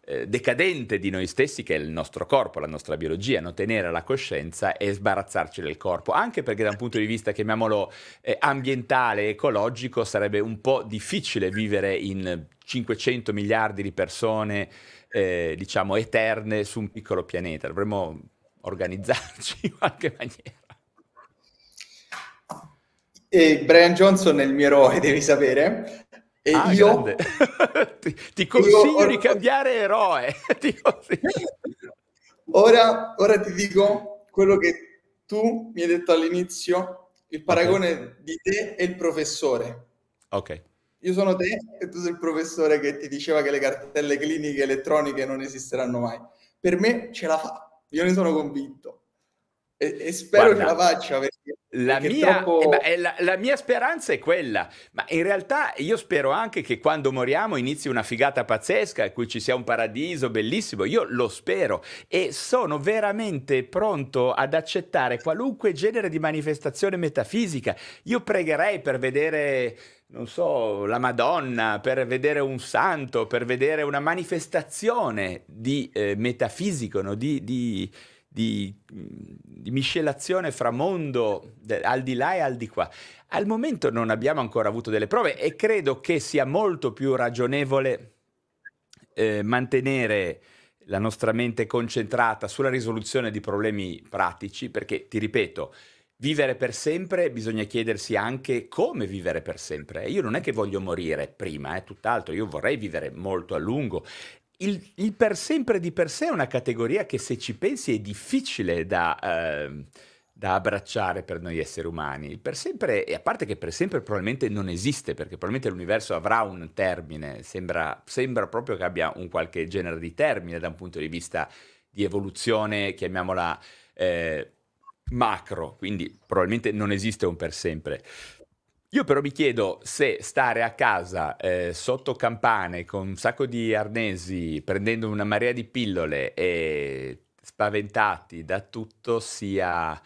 eh decadente di noi stessi che è il nostro corpo, la nostra biologia, non tenere la coscienza e sbarazzarci del corpo, anche perché da un punto di vista, chiamiamolo eh, ambientale, ecologico, sarebbe un po' difficile vivere in 500 miliardi di persone eh, diciamo, eterne su un piccolo pianeta. Dovremmo organizzarci in qualche maniera. E Brian Johnson è il mio eroe, devi sapere. E ah, io [LAUGHS] ti, ti, consiglio io... di cambiare eroe. [LAUGHS] ti ora, ora ti dico quello che tu mi hai detto all'inizio, il paragone okay. di te e il professore. Ok. Io sono te e tu sei il professore che ti diceva che le cartelle cliniche elettroniche non esisteranno mai. Per me ce la fa, io ne sono convinto. E, e spero Guarda, che la faccia. Perché, la, perché mia, troppo... Eh, eh, la, la, mia speranza è quella, ma in realtà io spero anche che quando moriamo inizi una figata pazzesca e qui ci sia un paradiso bellissimo. Io lo spero e sono veramente pronto ad accettare qualunque genere di manifestazione metafisica. Io pregherei per vedere non so, la Madonna, per vedere un santo, per vedere una manifestazione di eh, metafisico, no? di, di di, di miscelazione fra mondo al di là e al di qua. Al momento non abbiamo ancora avuto delle prove e credo che sia molto più ragionevole eh, mantenere la nostra mente concentrata sulla risoluzione di problemi pratici, perché ti ripeto, vivere per sempre bisogna chiedersi anche come vivere per sempre. Io non è che voglio morire prima, è eh, tutt'altro, io vorrei vivere molto a lungo il, il, per sempre di per sé è una categoria che se ci pensi è difficile da, eh, da, abbracciare per noi esseri umani. Il per sempre, e a parte che per sempre probabilmente non esiste, perché probabilmente l'universo avrà un termine, sembra, sembra proprio che abbia un qualche genere di termine da un punto di vista di evoluzione, chiamiamola eh, macro, quindi probabilmente non esiste un per sempre. Io però mi chiedo se stare a casa eh, sotto campane con un sacco di arnesi, prendendo una marea di pillole e spaventati da tutto sia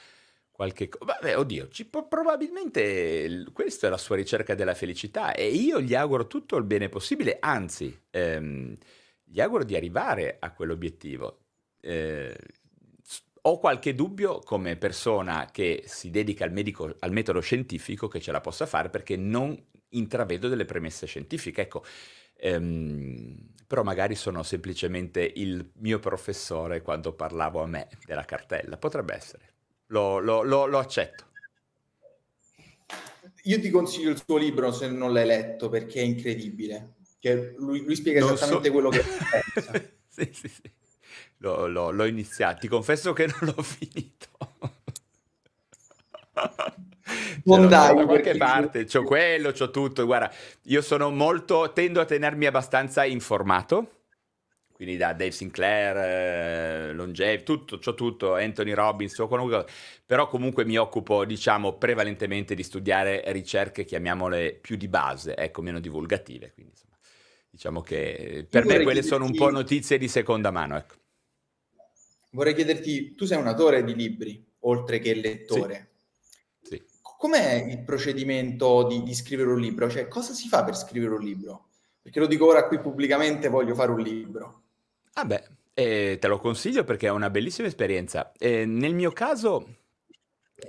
qualche cosa. Vabbè, oddio, può, probabilmente questa è la sua ricerca della felicità e io gli auguro tutto il bene possibile, anzi, ehm, gli auguro di arrivare a quell'obiettivo. Eh, ho qualche dubbio come persona che si dedica al, medico, al metodo scientifico che ce la possa fare perché non intravedo delle premesse scientifiche. Ecco, ehm, però magari sono semplicemente il mio professore quando parlavo a me della cartella. Potrebbe essere. Lo, lo, lo, lo accetto. Io ti consiglio il suo libro se non l'hai letto perché è incredibile. Cioè, lui, lui, spiega non esattamente so... quello che [LAUGHS] pensa. sì, sì, sì. L'ho, l'ho, l'ho iniziato, ti confesso che [LAUGHS] non l'ho finito. non dai, da qualche perché... parte c'ho quello, c'ho tutto. Guarda, io sono molto, tendo a tenermi abbastanza informato. Quindi da Dave Sinclair, eh, Longev, tutto, c'ho tutto, Anthony Robbins, qualunque Però comunque mi occupo, diciamo, prevalentemente di studiare ricerche, chiamiamole più di base, ecco, meno divulgative. Quindi, insomma, diciamo che per me quelle sono un po' notizie di seconda mano, ecco vorrei chiederti, tu sei un autore di libri, oltre che lettore. Sì. sì. Com'è il procedimento di, di, scrivere un libro? Cioè, cosa si fa per scrivere un libro? Perché lo dico ora qui pubblicamente, voglio fare un libro. Ah beh, eh, te lo consiglio perché è una bellissima esperienza. Eh, nel mio caso...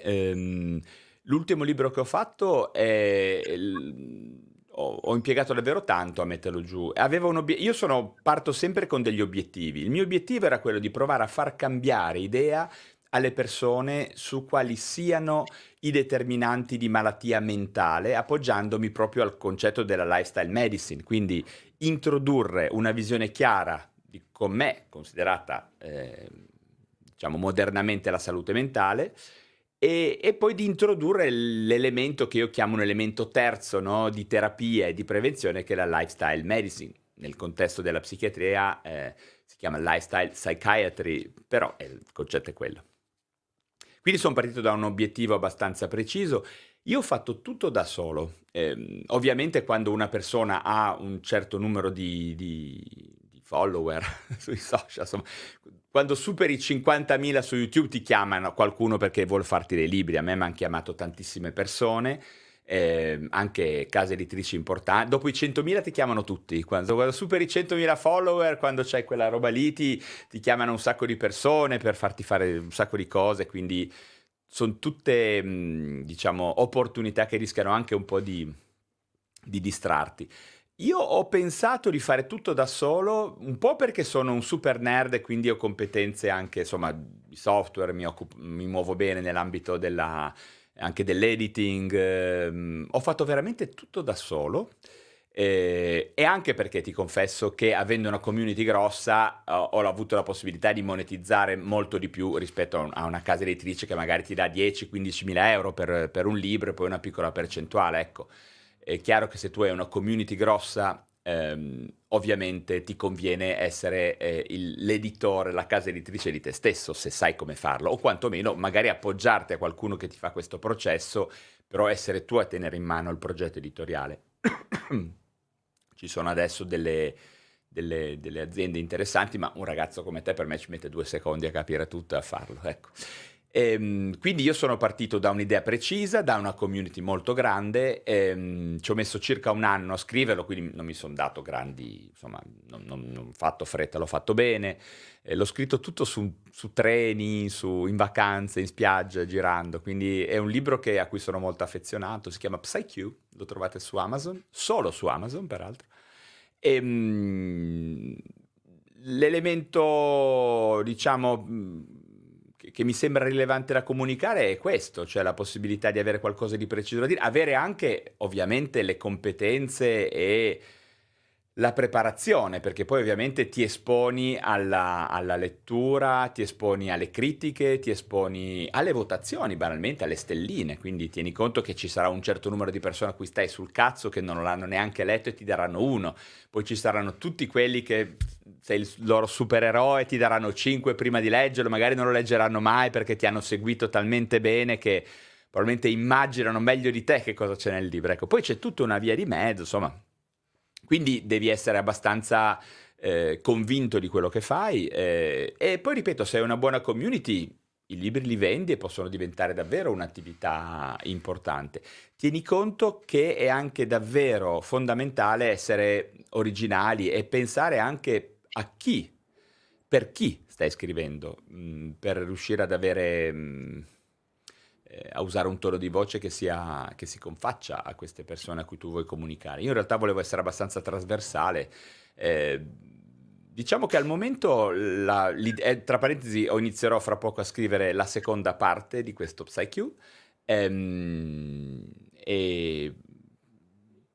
Ehm, l'ultimo libro che ho fatto è il ho, impiegato davvero tanto a metterlo giù. Obiet- io sono, parto sempre con degli obiettivi. Il mio obiettivo era quello di provare a far cambiare idea alle persone su quali siano i determinanti di malattia mentale, appoggiandomi proprio al concetto della lifestyle medicine, quindi introdurre una visione chiara di com'è considerata eh, diciamo modernamente la salute mentale e, e, poi di introdurre l'elemento che io chiamo un elemento terzo no? di terapia e di prevenzione, che è la lifestyle medicine. Nel contesto della psichiatria eh, si chiama lifestyle psychiatry, però eh, il concetto è quello. Quindi sono partito da un obiettivo abbastanza preciso. Io ho fatto tutto da solo. Eh, ovviamente quando una persona ha un certo numero di, di follower [LAUGHS] sui social, insomma, quando superi i 50.000 su YouTube ti chiamano qualcuno perché vuole farti dei libri, a me mi hanno chiamato tantissime persone, eh, anche case editrici importanti, dopo i 100.000 ti chiamano tutti, quando, quando superi i 100.000 follower, quando c'è quella roba lì ti, ti chiamano un sacco di persone per farti fare un sacco di cose, quindi sono tutte mhmm, diciamo, opportunità che rischiano anche un po' di, di distrarti. Io ho pensato di fare tutto da solo, un po' perché sono un super nerd e quindi ho competenze anche, insomma, di software, mi, occupo, mi muovo bene nell'ambito della, anche dell'editing, ehm, ho fatto veramente tutto da solo. Eh, e anche perché ti confesso che avendo una community grossa eh, ho avuto la possibilità di monetizzare molto di più rispetto a, a una casa editrice che magari ti dà 10-15 mila euro per, per un libro e poi una piccola percentuale, ecco. È chiaro che se tu hai una community grossa, ehm, ovviamente ti conviene essere eh, il, l'editore, la casa editrice di te stesso, se sai come farlo, o quantomeno magari appoggiarti a qualcuno che ti fa questo processo, però essere tu a tenere in mano il progetto editoriale. [CLEARS THROAT] Ci sono adesso delle, delle, delle, aziende interessanti, ma un ragazzo come te per me ci mette due secondi a capire tutto e a farlo. Ecco. Ehm, quindi io sono partito da un'idea precisa, da una community molto grande, ehm, ci ho messo circa un anno a scriverlo, quindi non mi sono dato grandi, insomma, non, non, non fatto fretta, l'ho fatto bene, eh, l'ho scritto tutto su, su treni, su, in vacanze, in spiaggia, girando, quindi è un libro che, a cui sono molto affezionato, si chiama PsyQ, lo trovate su Amazon, solo su Amazon peraltro. E, ehm, mh, l'elemento, diciamo che mi sembra rilevante da comunicare è questo, cioè la possibilità di avere qualcosa di preciso da dire, avere anche ovviamente le competenze e la preparazione, perché poi ovviamente ti esponi alla, alla, lettura, ti esponi alle critiche, ti esponi alle votazioni, banalmente alle stelline, quindi tieni conto che ci sarà un certo numero di persone a cui stai sul cazzo che non l'hanno neanche letto e ti daranno uno, poi ci saranno tutti quelli che sei il loro supereroe, ti daranno 5 prima di leggerlo, magari non lo leggeranno mai perché ti hanno seguito talmente bene che probabilmente immaginano meglio di te che cosa c'è nel libro. Ecco, poi c'è tutta una via di mezzo, insomma. Quindi devi essere abbastanza eh, convinto di quello che fai eh, e poi ripeto, se hai una buona community, i libri li vendi e possono diventare davvero un'attività importante. Tieni conto che è anche davvero fondamentale essere originali e pensare anche a chi, per chi stai scrivendo, mh, mm, per riuscire ad avere, mh, mm, eh, a usare un tono di voce che, sia, che si confaccia a queste persone a cui tu vuoi comunicare. Io in realtà volevo essere abbastanza trasversale. Eh, Diciamo che al momento, la, eh, tra parentesi, ho inizierò fra poco a scrivere la seconda parte di questo PsyQ ehm, e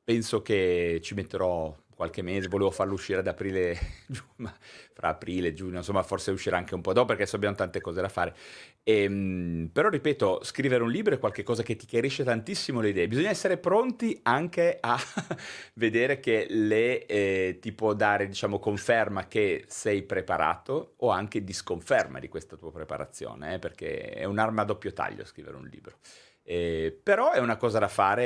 penso che ci metterò qualche mese, volevo farlo uscire ad aprile, [LAUGHS] giù, ma fra aprile giugno, insomma forse uscirà anche un po' dopo perché adesso abbiamo tante cose da fare. E, ehm, però ripeto, scrivere un libro è qualcosa che ti chiarisce tantissimo le idee, bisogna essere pronti anche a [LAUGHS] vedere che le, eh, ti può dare diciamo conferma che sei preparato o anche disconferma di questa tua preparazione, eh, perché è un'arma a doppio taglio scrivere un libro. Eh, però è una cosa da fare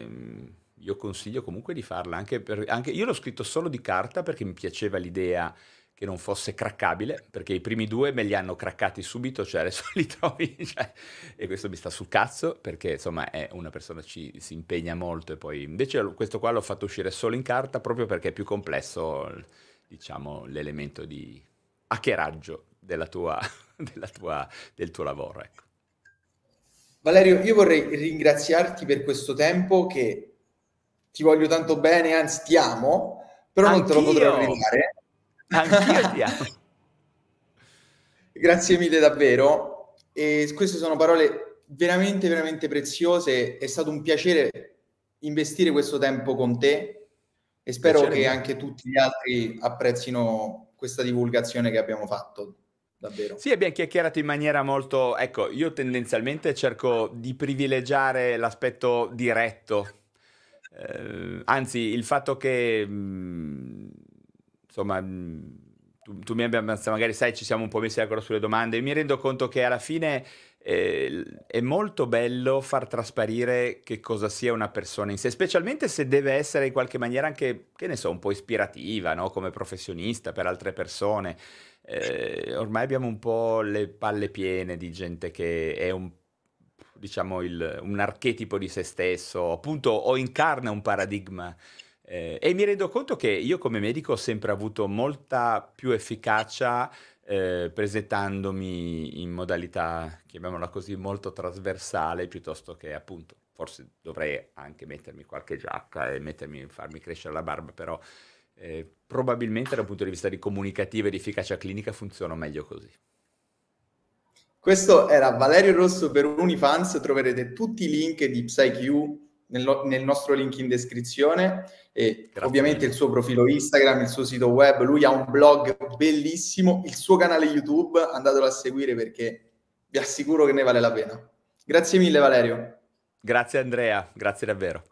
ehm, io consiglio comunque di farla, anche per, anche, io l'ho scritto solo di carta perché mi piaceva l'idea che non fosse craccabile, perché i primi due me li hanno craccati subito, cioè adesso [LAUGHS] li trovi, cioè, e questo mi sta sul cazzo, perché insomma è una persona ci si impegna molto e poi invece questo qua l'ho fatto uscire solo in carta proprio perché è più complesso, diciamo, l'elemento di hackeraggio della tua, [LAUGHS] della tua, del tuo lavoro, ecco. Valerio, io vorrei ringraziarti per questo tempo che ti voglio tanto bene, anzi ti amo, però Anch'io. non te lo potrò ridare. Anch'io ti [LAUGHS] amo. Grazie mille davvero. E queste sono parole veramente, veramente preziose. È stato un piacere investire questo tempo con te e spero piacere. che anche tutti gli altri apprezzino questa divulgazione che abbiamo fatto. Davvero. Sì, abbiamo chiacchierato in maniera molto... Ecco, io tendenzialmente cerco di privilegiare l'aspetto diretto eh, anzi, il fatto che, mh, mm, insomma, mm, tu, tu, mi abbia, magari sai, ci siamo un po' messi d'accordo sulle domande, mi rendo conto che alla fine eh, è molto bello far trasparire che cosa sia una persona in sé, specialmente se deve essere in qualche maniera anche, che ne so, un po' ispirativa, no? come professionista per altre persone. Eh, ormai abbiamo un po' le palle piene di gente che è un po' diciamo, il, un archetipo di se stesso, appunto, o incarna un paradigma. Eh, e mi rendo conto che io come medico ho sempre avuto molta più efficacia eh, presentandomi in modalità, chiamiamola così, molto trasversale, piuttosto che appunto, forse dovrei anche mettermi qualche giacca e mettermi, farmi crescere la barba, però eh, probabilmente dal punto di vista di comunicativa ed efficacia clinica funziono meglio così. Questo era Valerio Rosso per Unifans, troverete tutti i link di PsyQ nel, nel nostro link in descrizione e Grazie. ovviamente il suo profilo Instagram, il suo sito web, lui ha un blog bellissimo, il suo canale YouTube, andatelo a seguire perché vi assicuro che ne vale la pena. Grazie mille Valerio. Grazie Andrea, grazie davvero.